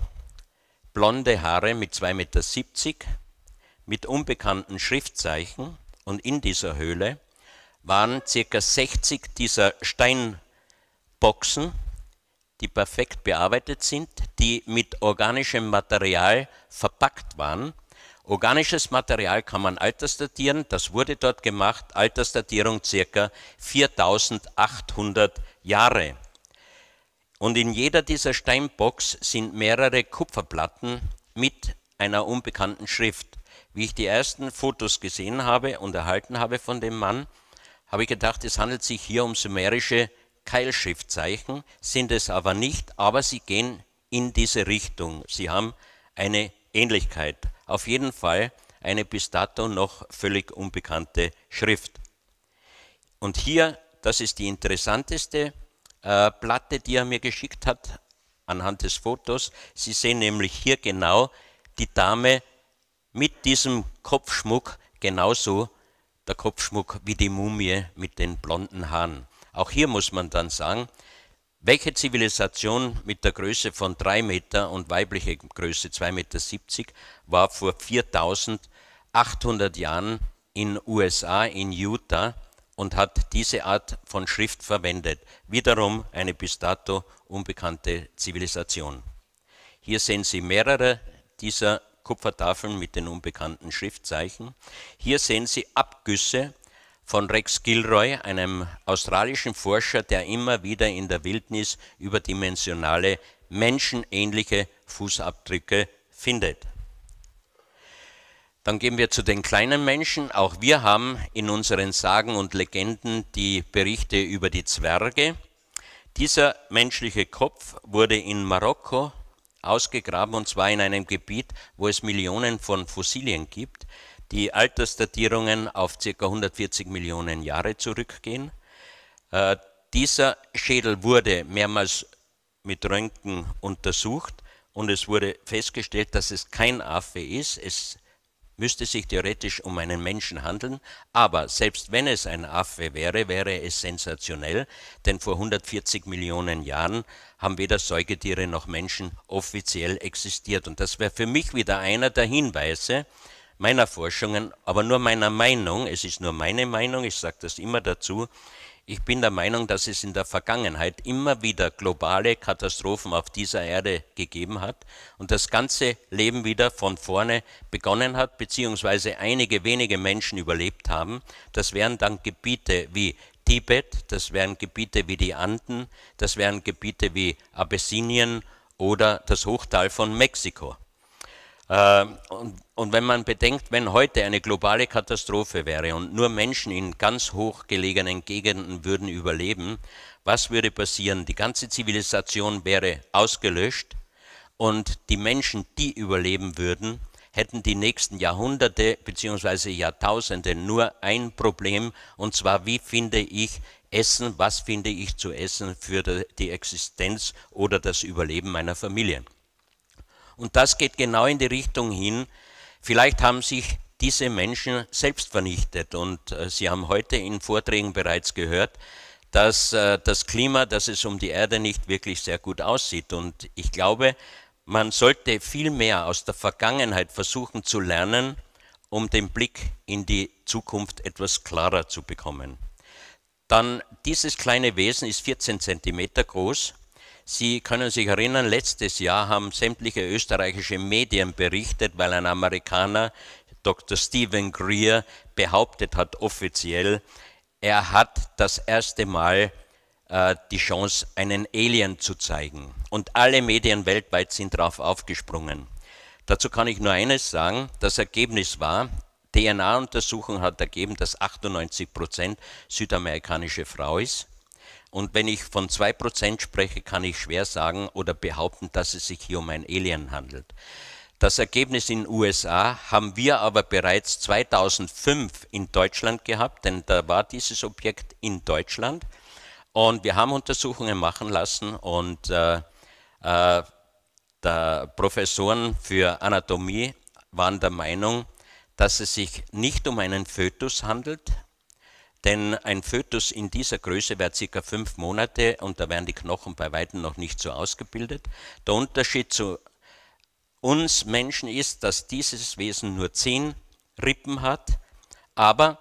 blonde Haare mit 2,70 Meter, mit unbekannten Schriftzeichen und in dieser Höhle waren ca. 60 dieser Steinboxen, die perfekt bearbeitet sind, die mit organischem Material verpackt waren. Organisches Material kann man altersdatieren, das wurde dort gemacht, Altersdatierung ca. 4800 Jahre. Und in jeder dieser Steinbox sind mehrere Kupferplatten mit einer unbekannten Schrift. Wie ich die ersten Fotos gesehen habe und erhalten habe von dem Mann, habe ich gedacht, es handelt sich hier um sumerische Keilschriftzeichen, sind es aber nicht, aber sie gehen in diese Richtung. Sie haben eine Ähnlichkeit. Auf jeden Fall eine bis dato noch völlig unbekannte Schrift. Und hier, das ist die interessanteste äh, Platte, die er mir geschickt hat, anhand des Fotos. Sie sehen nämlich hier genau die Dame mit diesem Kopfschmuck, genauso der Kopfschmuck wie die Mumie mit den blonden Haaren. Auch hier muss man dann sagen, welche Zivilisation mit der Größe von 3 Meter und weibliche Größe 2,70 Meter war vor 4800 Jahren in USA, in Utah, und hat diese Art von Schrift verwendet. Wiederum eine bis dato unbekannte Zivilisation. Hier sehen Sie mehrere dieser Kupfertafeln mit den unbekannten Schriftzeichen. Hier sehen Sie Abgüsse von Rex Gilroy, einem australischen Forscher, der immer wieder in der Wildnis überdimensionale, menschenähnliche Fußabdrücke findet. Dann gehen wir zu den kleinen Menschen. Auch wir haben in unseren Sagen und Legenden die Berichte über die Zwerge. Dieser menschliche Kopf wurde in Marokko ausgegraben und zwar in einem Gebiet, wo es Millionen von Fossilien gibt, die Altersdatierungen auf ca. 140 Millionen Jahre zurückgehen. Äh, dieser Schädel wurde mehrmals mit Röntgen untersucht und es wurde festgestellt, dass es kein Affe ist. Es müsste sich theoretisch um einen Menschen handeln, aber selbst wenn es ein Affe wäre, wäre es sensationell, denn vor 140 Millionen Jahren haben weder Säugetiere noch Menschen offiziell existiert. Und das wäre für mich wieder einer der Hinweise meiner Forschungen, aber nur meiner Meinung, es ist nur meine Meinung, ich sage das immer dazu, ich bin der Meinung, dass es in der Vergangenheit immer wieder globale Katastrophen auf dieser Erde gegeben hat und das ganze Leben wieder von vorne begonnen hat, beziehungsweise einige wenige Menschen überlebt haben. Das wären dann Gebiete wie Tibet, das wären Gebiete wie die Anden, das wären Gebiete wie Abessinien oder das Hochtal von Mexiko. Ähm, und, und, wenn man bedenkt, wenn heute eine globale Katastrophe wäre und nur Menschen in ganz hochgelegenen Gegenden würden überleben, was würde passieren? Die ganze Zivilisation wäre ausgelöscht und die Menschen, die überleben würden, hätten die nächsten Jahrhunderte bzw. Jahrtausende nur ein Problem, und zwar wie finde ich Essen, was finde ich zu essen für die Existenz oder das Überleben meiner Familie. Und das geht genau in die Richtung hin. Vielleicht haben sich diese Menschen selbst vernichtet. Und äh, Sie haben heute in Vorträgen bereits gehört, dass äh, das Klima, dass es um die Erde nicht wirklich sehr gut aussieht. Und ich glaube, man sollte viel mehr aus der Vergangenheit versuchen zu lernen, um den Blick in die Zukunft etwas klarer zu bekommen. Dann dieses kleine Wesen ist 14 Zentimeter groß Sie können sich erinnern, letztes Jahr haben sämtliche österreichische Medien berichtet, weil ein Amerikaner, Dr. Stephen Greer, behauptet hat offiziell, er hat das erste Mal äh, die Chance, einen Alien zu zeigen. Und alle Medien weltweit sind darauf aufgesprungen. Dazu kann ich nur eines sagen, das Ergebnis war, DNA-Untersuchung hat ergeben, dass 98 südamerikanische Frau ist. Und wenn ich von 2% spreche, kann ich schwer sagen oder behaupten, dass es sich hier um ein Alien handelt. Das Ergebnis in den USA haben wir aber bereits 2005 in Deutschland gehabt, denn da war dieses Objekt in Deutschland. Und wir haben Untersuchungen machen lassen und äh, äh, der Professoren für Anatomie waren der Meinung, dass es sich nicht um einen Fötus handelt, denn ein Fötus in dieser Größe währt circa fünf Monate und da werden die Knochen bei Weitem noch nicht so ausgebildet. Der Unterschied zu uns Menschen ist, dass dieses Wesen nur zehn Rippen hat, aber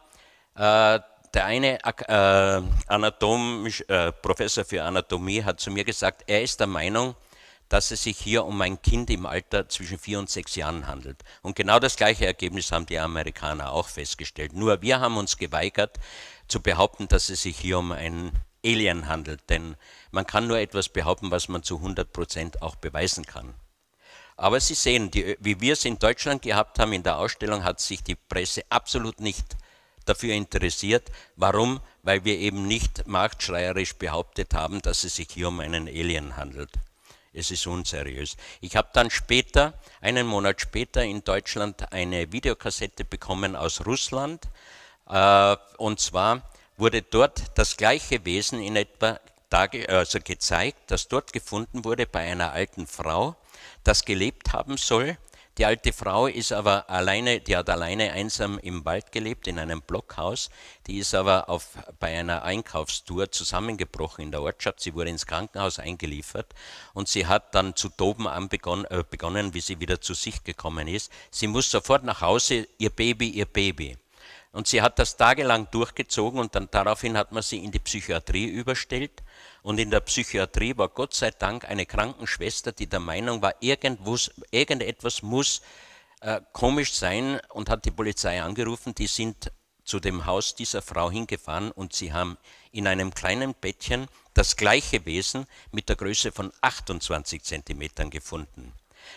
äh, der eine äh, Anatom, äh, Professor für Anatomie hat zu mir gesagt, er ist der Meinung, dass es sich hier um ein Kind im Alter zwischen vier und sechs Jahren handelt. Und genau das gleiche Ergebnis haben die Amerikaner auch festgestellt. Nur wir haben uns geweigert zu behaupten, dass es sich hier um ein Alien handelt, denn man kann nur etwas behaupten, was man zu 100 Prozent auch beweisen kann. Aber Sie sehen, die, wie wir es in Deutschland gehabt haben in der Ausstellung, hat sich die Presse absolut nicht dafür interessiert. Warum? Weil wir eben nicht marktschreierisch behauptet haben, dass es sich hier um einen Alien handelt es ist unseriös. Ich habe dann später, einen Monat später in Deutschland eine Videokassette bekommen aus Russland. Äh, und zwar wurde dort das gleiche Wesen in etwa Tage, also gezeigt, das dort gefunden wurde bei einer alten Frau, das gelebt haben soll die alte Frau ist aber alleine, die hat alleine einsam im Wald gelebt, in einem Blockhaus. Die ist aber auf, bei einer Einkaufstour zusammengebrochen in der Ortschaft. Sie wurde ins Krankenhaus eingeliefert und sie hat dann zu toben anbegonnen, äh, begonnen, wie sie wieder zu sich gekommen ist. Sie muss sofort nach Hause, ihr Baby, ihr Baby. Und sie hat das tagelang durchgezogen und dann daraufhin hat man sie in die Psychiatrie überstellt und in der Psychiatrie war Gott sei Dank eine Krankenschwester, die der Meinung war, irgendetwas muss äh, komisch sein und hat die Polizei angerufen. Die sind zu dem Haus dieser Frau hingefahren und sie haben in einem kleinen Bettchen das gleiche Wesen mit der Größe von 28 Zentimetern gefunden.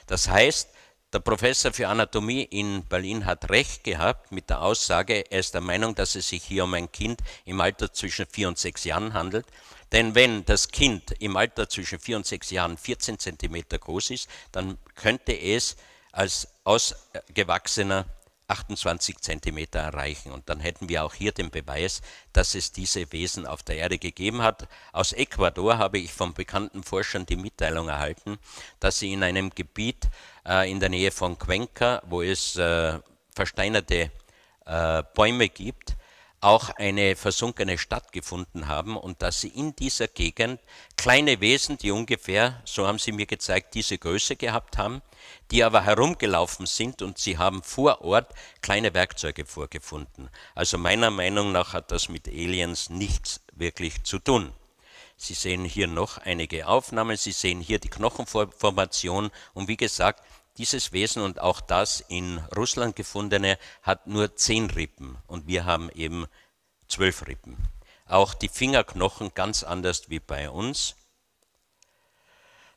Das heißt, der Professor für Anatomie in Berlin hat recht gehabt mit der Aussage, er ist der Meinung, dass es sich hier um ein Kind im Alter zwischen vier und sechs Jahren handelt. Denn wenn das Kind im Alter zwischen vier und sechs Jahren 14 Zentimeter groß ist, dann könnte es als ausgewachsener 28 cm erreichen. Und dann hätten wir auch hier den Beweis, dass es diese Wesen auf der Erde gegeben hat. Aus Ecuador habe ich von bekannten Forschern die Mitteilung erhalten, dass sie in einem Gebiet äh, in der Nähe von Cuenca, wo es äh, versteinerte äh, Bäume gibt, auch eine versunkene Stadt gefunden haben und dass sie in dieser Gegend kleine Wesen, die ungefähr, so haben sie mir gezeigt, diese Größe gehabt haben, die aber herumgelaufen sind und sie haben vor Ort kleine Werkzeuge vorgefunden. Also meiner Meinung nach hat das mit Aliens nichts wirklich zu tun. Sie sehen hier noch einige Aufnahmen, Sie sehen hier die Knochenformation und wie gesagt, dieses Wesen und auch das in Russland gefundene hat nur zehn Rippen und wir haben eben zwölf Rippen. Auch die Fingerknochen ganz anders wie bei uns.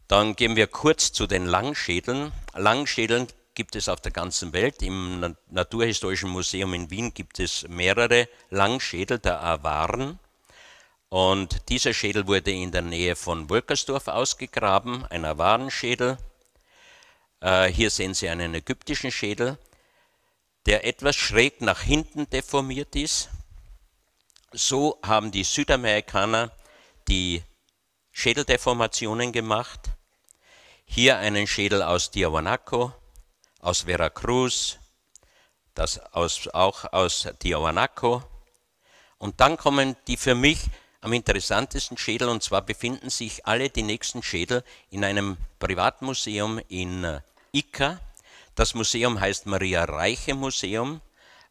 Dann gehen wir kurz zu den Langschädeln. Langschädeln gibt es auf der ganzen Welt. Im Naturhistorischen Museum in Wien gibt es mehrere Langschädel der Awaren. Und dieser Schädel wurde in der Nähe von Wolkersdorf ausgegraben, ein Awarenschädel. Äh, hier sehen Sie einen ägyptischen Schädel, der etwas schräg nach hinten deformiert ist. So haben die Südamerikaner die Schädeldeformationen gemacht. Hier einen Schädel aus Tiahuanaco, aus Veracruz, das aus, auch aus Tiahuanaco. Und dann kommen die für mich am interessantesten Schädel, und zwar befinden sich alle die nächsten Schädel in einem Privatmuseum in äh, Ica. Das Museum heißt Maria Reiche Museum.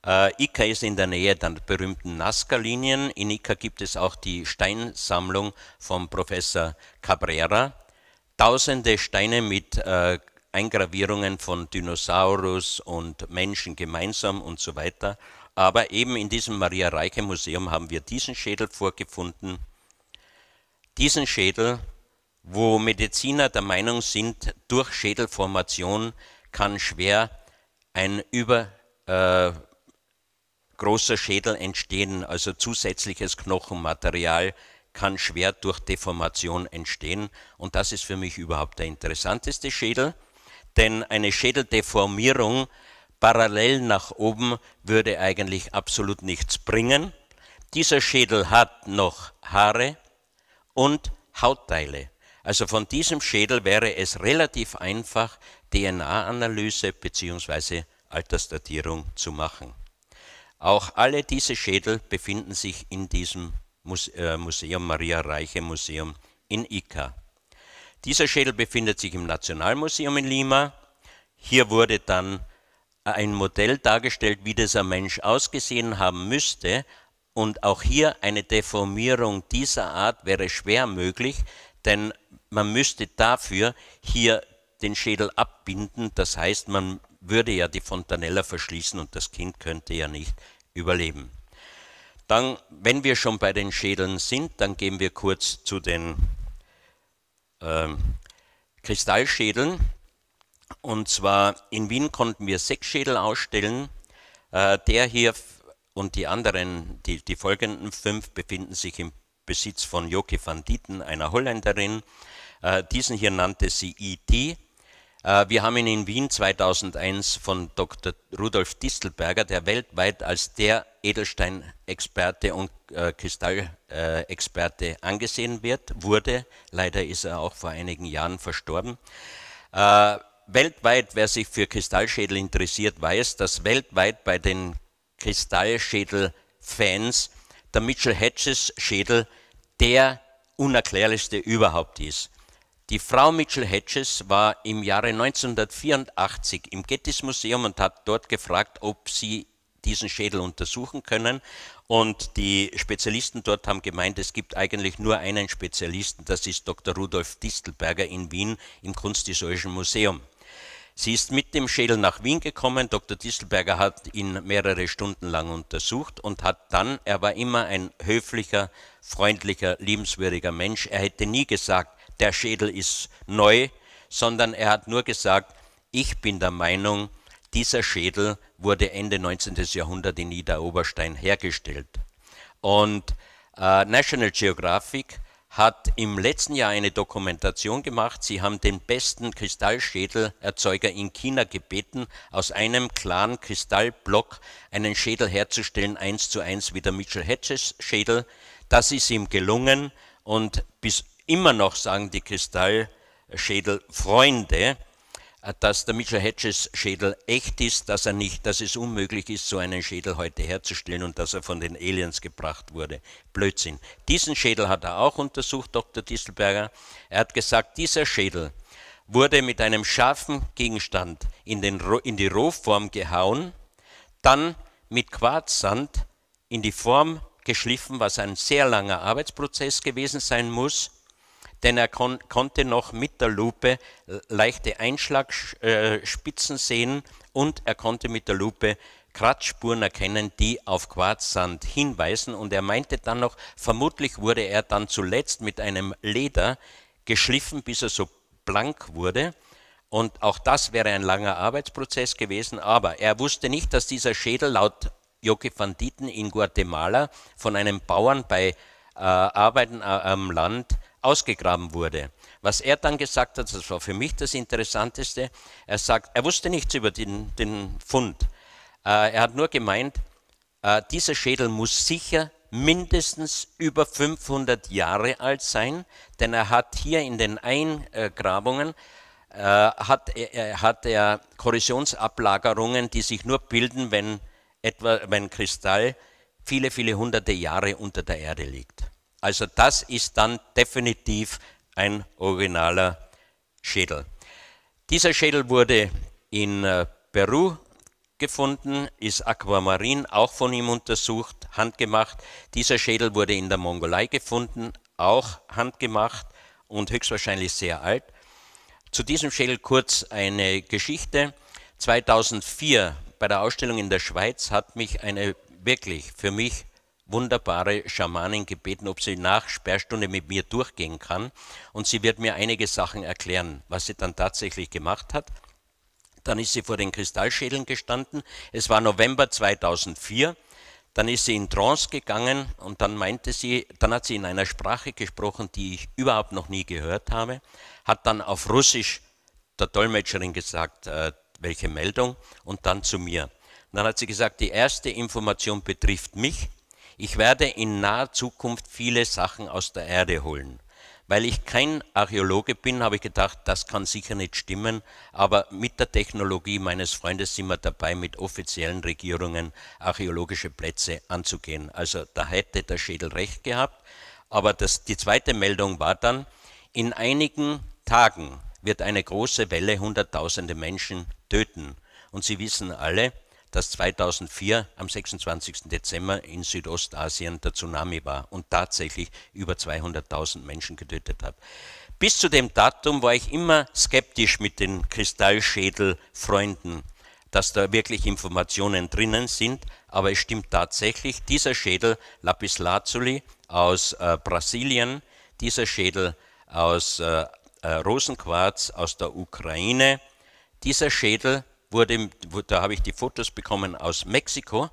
Äh, Ica ist in der Nähe der berühmten Nazca-Linien. In Ica gibt es auch die Steinsammlung von Professor Cabrera. Tausende Steine mit äh, Eingravierungen von Dinosaurus und Menschen gemeinsam und so weiter. Aber eben in diesem Maria Reiche Museum haben wir diesen Schädel vorgefunden. Diesen Schädel wo Mediziner der Meinung sind, durch Schädelformation kann schwer ein über äh, großer Schädel entstehen, also zusätzliches Knochenmaterial kann schwer durch Deformation entstehen. Und das ist für mich überhaupt der interessanteste Schädel, denn eine Schädeldeformierung parallel nach oben würde eigentlich absolut nichts bringen. Dieser Schädel hat noch Haare und Hautteile. Also von diesem Schädel wäre es relativ einfach, DNA-Analyse bzw. Altersdatierung zu machen. Auch alle diese Schädel befinden sich in diesem äh, Museum Maria Reiche Museum in Ica. Dieser Schädel befindet sich im Nationalmuseum in Lima. Hier wurde dann ein Modell dargestellt, wie dieser Mensch ausgesehen haben müsste. Und auch hier eine Deformierung dieser Art wäre schwer möglich, denn man müsste dafür hier den Schädel abbinden, das heißt, man würde ja die Fontanella verschließen und das Kind könnte ja nicht überleben. Dann, wenn wir schon bei den Schädeln sind, dann gehen wir kurz zu den äh, Kristallschädeln. Und zwar in Wien konnten wir sechs Schädel ausstellen. Äh, der hier und die anderen, die, die folgenden fünf, befinden sich im Besitz von Joki van Dieten, einer Holländerin. Äh, diesen hier nannte sie IT. E äh, wir haben ihn in Wien 2001 von Dr. Rudolf Distelberger, der weltweit als der Edelsteinexperte und äh, Kristallexperte angesehen wird, wurde. Leider ist er auch vor einigen Jahren verstorben. Äh, weltweit, wer sich für Kristallschädel interessiert, weiß, dass weltweit bei den Kristallschädel-Fans der Mitchell Hedges Schädel der unerklärlichste überhaupt ist. Die Frau Mitchell Hedges war im Jahre 1984 im Gettis Museum und hat dort gefragt, ob sie diesen Schädel untersuchen können. Und die Spezialisten dort haben gemeint, es gibt eigentlich nur einen Spezialisten, das ist Dr. Rudolf Distelberger in Wien im Kunsthistorischen Museum. Sie ist mit dem Schädel nach Wien gekommen. Dr. Distelberger hat ihn mehrere Stunden lang untersucht und hat dann, er war immer ein höflicher, freundlicher, liebenswürdiger Mensch. Er hätte nie gesagt, der Schädel ist neu, sondern er hat nur gesagt, ich bin der Meinung, dieser Schädel wurde Ende 19. Jahrhundert in Niederoberstein hergestellt. Und äh, National Geographic hat im letzten Jahr eine Dokumentation gemacht. Sie haben den besten Kristallschädelerzeuger in China gebeten, aus einem klaren Kristallblock einen Schädel herzustellen, eins zu eins wie der Mitchell Hedges Schädel. Das ist ihm gelungen und bis immer noch, sagen die Kristallschädelfreunde, dass der Mitchell Hedges Schädel echt ist, dass er nicht, dass es unmöglich ist, so einen Schädel heute herzustellen und dass er von den Aliens gebracht wurde. Blödsinn. Diesen Schädel hat er auch untersucht, Dr. Distelberger. Er hat gesagt, dieser Schädel wurde mit einem scharfen Gegenstand in, den, in die Rohform gehauen, dann mit Quarzsand in die Form geschliffen, was ein sehr langer Arbeitsprozess gewesen sein muss, denn er kon konnte noch mit der Lupe leichte Einschlagspitzen äh, sehen und er konnte mit der Lupe Kratzspuren erkennen, die auf Quarzsand hinweisen. Und er meinte dann noch, vermutlich wurde er dann zuletzt mit einem Leder geschliffen, bis er so blank wurde. Und auch das wäre ein langer Arbeitsprozess gewesen. Aber er wusste nicht, dass dieser Schädel laut Joki van Dieten in Guatemala von einem Bauern bei äh, Arbeiten äh, am Land ausgegraben wurde. Was er dann gesagt hat, das war für mich das Interessanteste, er sagt, er wusste nichts über den, den Fund. Äh, er hat nur gemeint, äh, dieser Schädel muss sicher mindestens über 500 Jahre alt sein, denn er hat hier in den Eingrabungen äh, hat, er, hat er Korrosionsablagerungen, die sich nur bilden, wenn, etwa, wenn Kristall viele, viele hunderte Jahre unter der Erde liegt. Also das ist dann definitiv ein originaler Schädel. Dieser Schädel wurde in äh, Peru gefunden, ist Aquamarin auch von ihm untersucht, handgemacht. Dieser Schädel wurde in der Mongolei gefunden, auch handgemacht und höchstwahrscheinlich sehr alt. Zu diesem Schädel kurz eine Geschichte. 2004 bei der Ausstellung in der Schweiz hat mich eine wirklich für mich wunderbare Schamanin gebeten, ob sie nach Sperrstunde mit mir durchgehen kann. Und sie wird mir einige Sachen erklären, was sie dann tatsächlich gemacht hat. Dann ist sie vor den Kristallschädeln gestanden. Es war November 2004. Dann ist sie in Trance gegangen und dann meinte sie, dann hat sie in einer Sprache gesprochen, die ich überhaupt noch nie gehört habe, hat dann auf Russisch der Dolmetscherin gesagt, äh, welche Meldung und dann zu mir. dann hat sie gesagt, die erste Information betrifft mich, ich werde in naher Zukunft viele Sachen aus der Erde holen. Weil ich kein Archäologe bin, habe ich gedacht, das kann sicher nicht stimmen, aber mit der Technologie meines Freundes sind wir dabei, mit offiziellen Regierungen archäologische Plätze anzugehen. Also da hätte der Schädel recht gehabt. Aber das, die zweite Meldung war dann, in einigen Tagen wird eine große Welle Hunderttausende Menschen töten. Und Sie wissen alle, dass 2004 am 26. Dezember in Südostasien der Tsunami war und tatsächlich über 200.000 Menschen getötet hat. Bis zu dem Datum war ich immer skeptisch mit den Kristallschädelfreunden, dass da wirklich Informationen drinnen sind, aber es stimmt tatsächlich, dieser Schädel Lapislazuli aus äh, Brasilien, dieser Schädel aus äh, äh Rosenquarz aus der Ukraine, dieser Schädel wurde, da habe ich die Fotos bekommen aus Mexiko,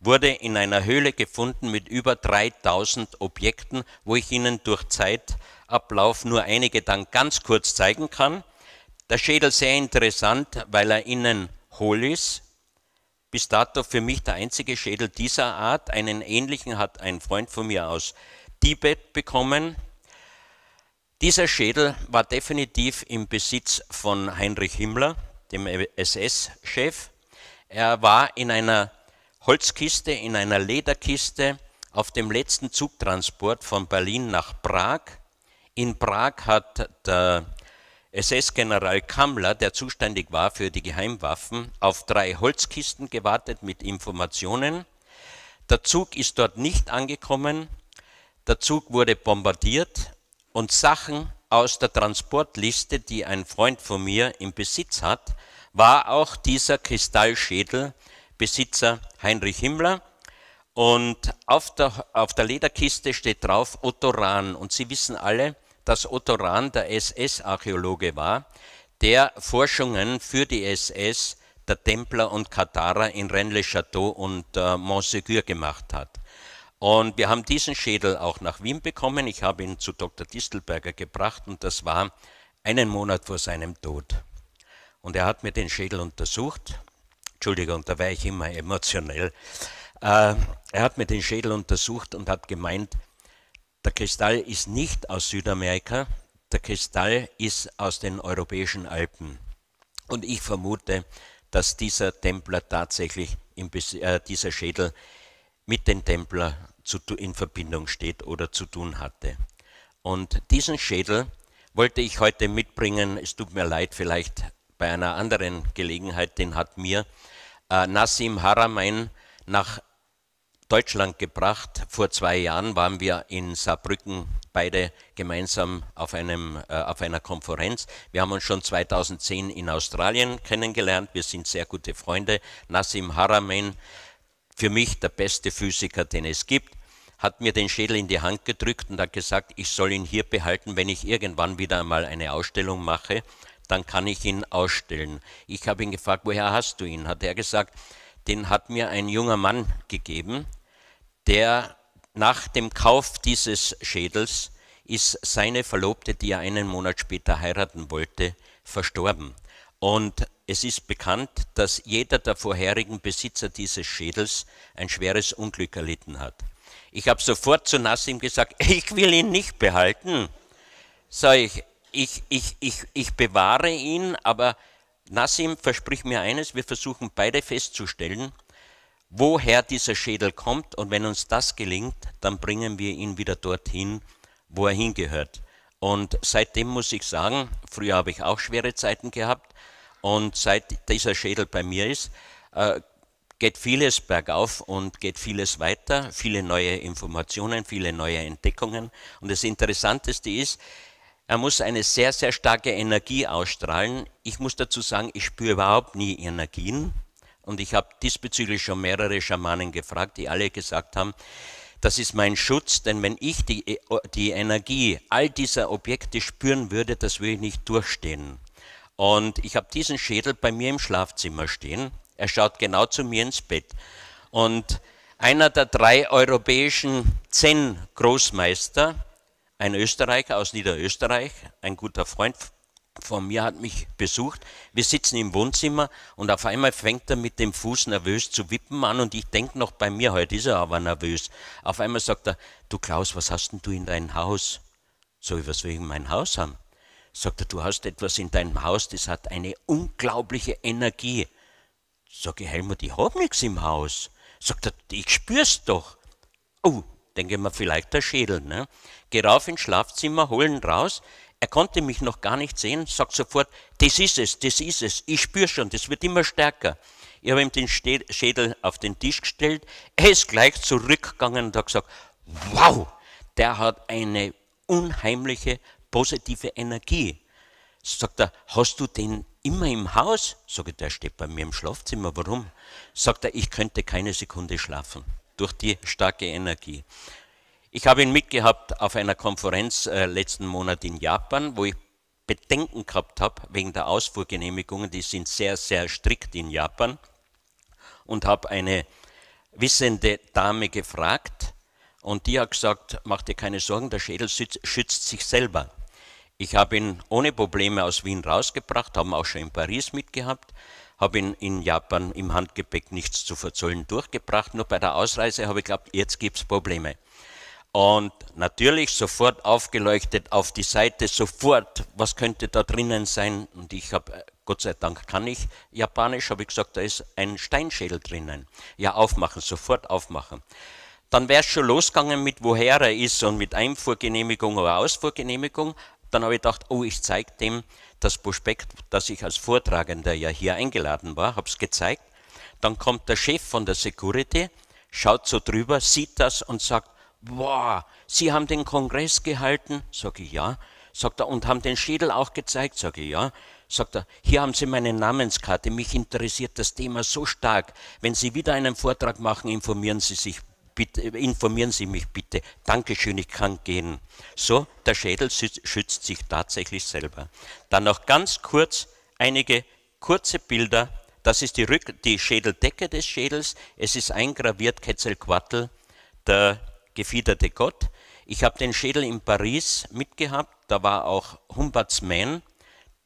wurde in einer Höhle gefunden mit über 3000 Objekten, wo ich Ihnen durch Zeitablauf nur einige dann ganz kurz zeigen kann. Der Schädel sehr interessant, weil er innen hohl ist. Bis dato für mich der einzige Schädel dieser Art. Einen ähnlichen hat ein Freund von mir aus Tibet bekommen. Dieser Schädel war definitiv im Besitz von Heinrich Himmler, dem SS-Chef. Er war in einer Holzkiste, in einer Lederkiste auf dem letzten Zugtransport von Berlin nach Prag. In Prag hat der SS-General Kammler, der zuständig war für die Geheimwaffen, auf drei Holzkisten gewartet mit Informationen. Der Zug ist dort nicht angekommen. Der Zug wurde bombardiert und Sachen aus der Transportliste, die ein Freund von mir im Besitz hat, war auch dieser Kristallschädel Besitzer Heinrich Himmler. Und auf der, auf der Lederkiste steht drauf Otto Rahn. Und Sie wissen alle, dass Otto Rahn der SS-Archäologe war, der Forschungen für die SS der Templer und Katarer in Rennes-le-Château und äh, Montségur gemacht hat. Und wir haben diesen Schädel auch nach Wien bekommen. Ich habe ihn zu Dr. Distelberger gebracht und das war einen Monat vor seinem Tod. Und er hat mir den Schädel untersucht. Entschuldigung, da war ich immer emotionell. Äh, er hat mir den Schädel untersucht und hat gemeint, der Kristall ist nicht aus Südamerika, der Kristall ist aus den europäischen Alpen. Und ich vermute, dass dieser Templer tatsächlich, im, äh, dieser Schädel mit den Templer zu, in Verbindung steht oder zu tun hatte. Und diesen Schädel wollte ich heute mitbringen. Es tut mir leid, vielleicht bei einer anderen Gelegenheit, den hat mir äh, Nassim Haramein nach Deutschland gebracht. Vor zwei Jahren waren wir in Saarbrücken beide gemeinsam auf, einem, äh, auf einer Konferenz. Wir haben uns schon 2010 in Australien kennengelernt. Wir sind sehr gute Freunde. Nassim Haramein für mich der beste Physiker, den es gibt, hat mir den Schädel in die Hand gedrückt und hat gesagt, ich soll ihn hier behalten, wenn ich irgendwann wieder einmal eine Ausstellung mache, dann kann ich ihn ausstellen. Ich habe ihn gefragt, woher hast du ihn? Hat er gesagt, den hat mir ein junger Mann gegeben, der nach dem Kauf dieses Schädels ist seine Verlobte, die er einen Monat später heiraten wollte, verstorben. Und es ist bekannt, dass jeder der vorherigen Besitzer dieses Schädels ein schweres Unglück erlitten hat. Ich habe sofort zu Nassim gesagt, *laughs* ich will ihn nicht behalten. Sag ich, ich, ich, ich, ich bewahre ihn, aber Nassim verspricht mir eines, wir versuchen beide festzustellen, woher dieser Schädel kommt und wenn uns das gelingt, dann bringen wir ihn wieder dorthin, wo er hingehört. Und seitdem muss ich sagen, früher habe ich auch schwere Zeiten gehabt, und seit dieser Schädel bei mir ist, äh, geht vieles bergauf und geht vieles weiter, viele neue Informationen, viele neue Entdeckungen. Und das Interessanteste ist, er muss eine sehr, sehr starke Energie ausstrahlen. Ich muss dazu sagen, ich spüre überhaupt nie Energien. Und ich habe diesbezüglich schon mehrere Schamanen gefragt, die alle gesagt haben, das ist mein Schutz, denn wenn ich die, äh, die Energie all dieser Objekte spüren würde, das würde ich nicht durchstehen. Und ich habe diesen Schädel bei mir im Schlafzimmer stehen. Er schaut genau zu mir ins Bett. Und einer der drei europäischen Zen-Großmeister, ein Österreicher aus Niederösterreich, ein guter Freund von mir hat mich besucht. Wir sitzen im Wohnzimmer und auf einmal fängt er mit dem Fuß nervös zu wippen an und ich denke noch bei mir, heute ist er aber nervös. Auf einmal sagt er, du Klaus, was hast denn du in deinem Haus? So, was will ich in mein Haus haben? Sagt er, du hast etwas in deinem Haus, das hat eine unglaubliche Energie. Sag ich, Helmut, ich habe nichts im Haus. Sagt er, ich spür's doch. Oh, denke mir, vielleicht der Schädel. Ne? Geh rauf ins Schlafzimmer, holen raus. Er konnte mich noch gar nicht sehen, sagt sofort, das ist es, das ist es, ich spüre schon, das wird immer stärker. Ich habe ihm den Schädel auf den Tisch gestellt, er ist gleich zurückgegangen und hat gesagt, wow, der hat eine unheimliche positive Energie. Sagt er, hast du den immer im Haus? Sag ich, der steht bei mir im Schlafzimmer, warum? Sagt er, ich könnte keine Sekunde schlafen durch die starke Energie. Ich habe ihn mitgehabt auf einer Konferenz äh, letzten Monat in Japan, wo ich Bedenken gehabt habe wegen der Ausfuhrgenehmigungen, die sind sehr, sehr strikt in Japan, und habe eine wissende Dame gefragt und die hat gesagt, mach dir keine Sorgen, der Schädel schützt sich selber. Ich habe ihn ohne Probleme aus Wien rausgebracht, haben auch schon in Paris mitgehabt, habe ihn in Japan im Handgepäck nichts zu verzollen durchgebracht, nur bei der Ausreise habe ich geglaubt, jetzt gibt es Probleme. Und natürlich sofort aufgeleuchtet auf die Seite, sofort, was könnte da drinnen sein? Und ich habe, äh, Gott sei Dank kann ich Japanisch, habe ich gesagt, da ist ein Steinschädel drinnen. Ja, aufmachen, sofort aufmachen. Dann wäre es schon losgegangen mit woher er ist und mit Einfuhrgenehmigung oder Ausfuhrgenehmigung, dann habe ich gedacht, oh, ich zeige dem das Prospekt, das ich als Vortragender ja hier eingeladen war, habe es gezeigt. Dann kommt der Chef von der Security, schaut so drüber, sieht das und sagt, wow, Sie haben den Kongress gehalten? Sage ich, ja. Sagt er, und haben den Schädel auch gezeigt? Sage ich, ja. Sagt er, hier haben Sie meine Namenskarte, mich interessiert das Thema so stark. Wenn Sie wieder einen Vortrag machen, informieren Sie sich bitte, informieren Sie mich bitte. Dankeschön, ich kann gehen. So, der Schädel schützt sich tatsächlich selber. Dann noch ganz kurz einige kurze Bilder. Das ist die, Rück die Schädeldecke des Schädels. Es ist eingraviert Quetzalcoatl, der gefiederte Gott. Ich habe den Schädel in Paris mitgehabt. Da war auch Humberts Mann,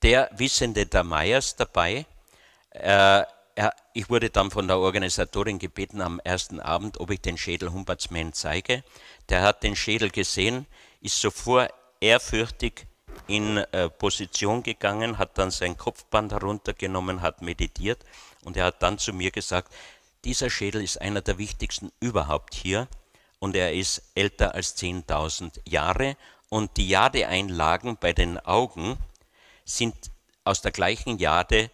der Wissende der Meyers dabei. Äh, er, ich wurde dann von der Organisatorin gebeten am ersten Abend, ob ich den Schädel Humbertsman zeige. Der hat den Schädel gesehen, ist sofort ehrfürchtig in äh, Position gegangen, hat dann sein Kopfband heruntergenommen, hat meditiert und er hat dann zu mir gesagt, dieser Schädel ist einer der wichtigsten überhaupt hier und er ist älter als 10.000 Jahre und die Jadeeinlagen bei den Augen sind aus der gleichen Jade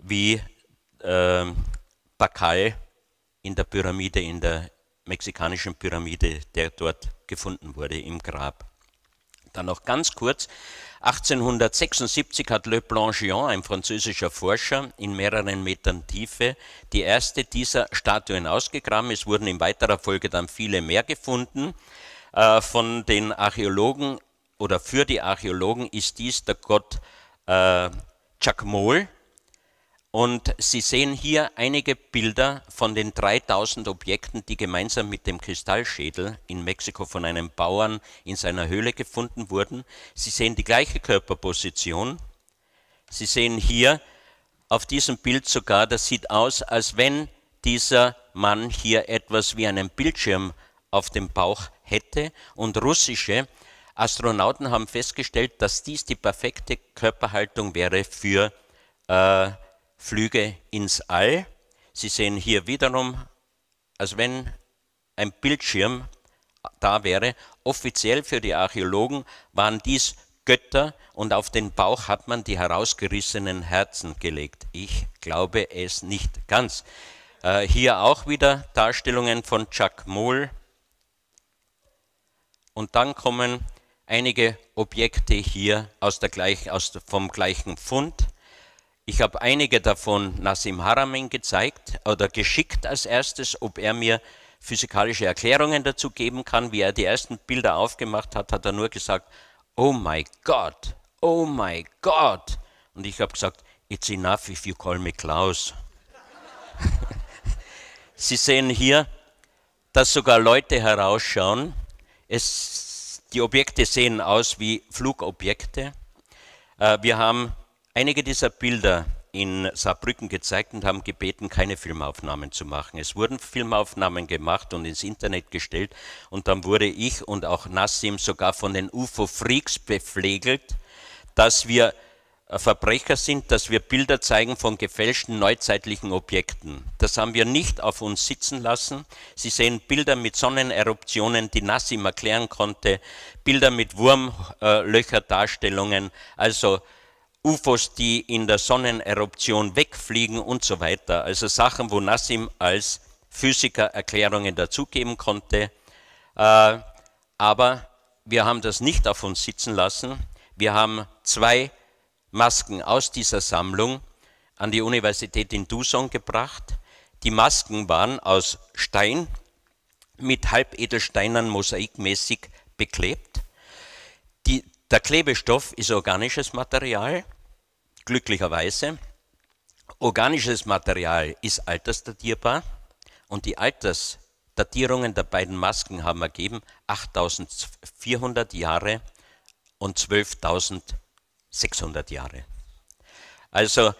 wie äh, Bacay in der Pyramide, in der mexikanischen Pyramide, der dort gefunden wurde im Grab. Dann noch ganz kurz, 1876 hat Le Blanchion, ein französischer Forscher, in mehreren Metern Tiefe die erste dieser Statuen ausgegraben. Es wurden in weiterer Folge dann viele mehr gefunden. Äh, von den Archäologen oder für die Archäologen ist dies der Gott äh, Chakmol, und Sie sehen hier einige Bilder von den 3000 Objekten, die gemeinsam mit dem Kristallschädel in Mexiko von einem Bauern in seiner Höhle gefunden wurden. Sie sehen die gleiche Körperposition. Sie sehen hier auf diesem Bild sogar, das sieht aus, als wenn dieser Mann hier etwas wie einen Bildschirm auf dem Bauch hätte. Und russische Astronauten haben festgestellt, dass dies die perfekte Körperhaltung wäre für äh, Flüge ins All. Sie sehen hier wiederum, als wenn ein Bildschirm da wäre. Offiziell für die Archäologen waren dies Götter und auf den Bauch hat man die herausgerissenen Herzen gelegt. Ich glaube es nicht ganz. Äh, hier auch wieder Darstellungen von Chuck Mohl. Und dann kommen einige Objekte hier aus der gleich, aus, vom gleichen Fund. Ich habe einige davon Nassim Haramin gezeigt oder geschickt als erstes, ob er mir physikalische Erklärungen dazu geben kann. Wie er die ersten Bilder aufgemacht hat, hat er nur gesagt, oh my God, oh my God. Und ich habe gesagt, it's enough if you call me Klaus. *laughs* Sie sehen hier, dass sogar Leute herausschauen. Es, die Objekte sehen aus wie Flugobjekte. Äh, wir haben einige dieser Bilder in Saarbrücken gezeigt und haben gebeten, keine Filmaufnahmen zu machen. Es wurden Filmaufnahmen gemacht und ins Internet gestellt und dann wurde ich und auch Nassim sogar von den UFO-Freaks beflegelt, dass wir äh, Verbrecher sind, dass wir Bilder zeigen von gefälschten neuzeitlichen Objekten. Das haben wir nicht auf uns sitzen lassen. Sie sehen Bilder mit Sonneneruptionen, die Nassim erklären konnte, Bilder mit Wurmlöcherdarstellungen, also UFOs, die in der Sonneneruption wegfliegen und so weiter. Also Sachen, wo Nassim als Physiker Erklärungen dazugeben konnte. Äh, aber wir haben das nicht auf uns sitzen lassen. Wir haben zwei Masken aus dieser Sammlung an die Universität in Tucson gebracht. Die Masken waren aus Stein mit Halbedelsteinen mosaikmäßig beklebt. Die, der Klebestoff ist organisches Material Glücklicherweise. Organisches Material ist altersdatierbar und die Altersdatierungen der beiden Masken haben ergeben 8400 Jahre und 12.600 Jahre. Also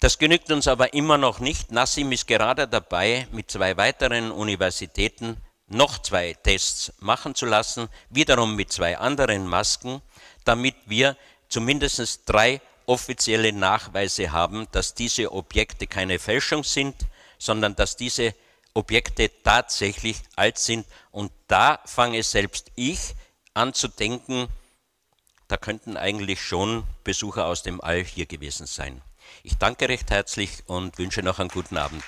das genügt uns aber immer noch nicht. Nassim ist gerade dabei, mit zwei weiteren Universitäten noch zwei Tests machen zu lassen, wiederum mit zwei anderen Masken, damit wir zumindest drei offizielle Nachweise haben, dass diese Objekte keine Fälschung sind, sondern dass diese Objekte tatsächlich alt sind. Und da fange selbst ich an zu denken, da könnten eigentlich schon Besucher aus dem All hier gewesen sein. Ich danke recht herzlich und wünsche noch einen guten Abend.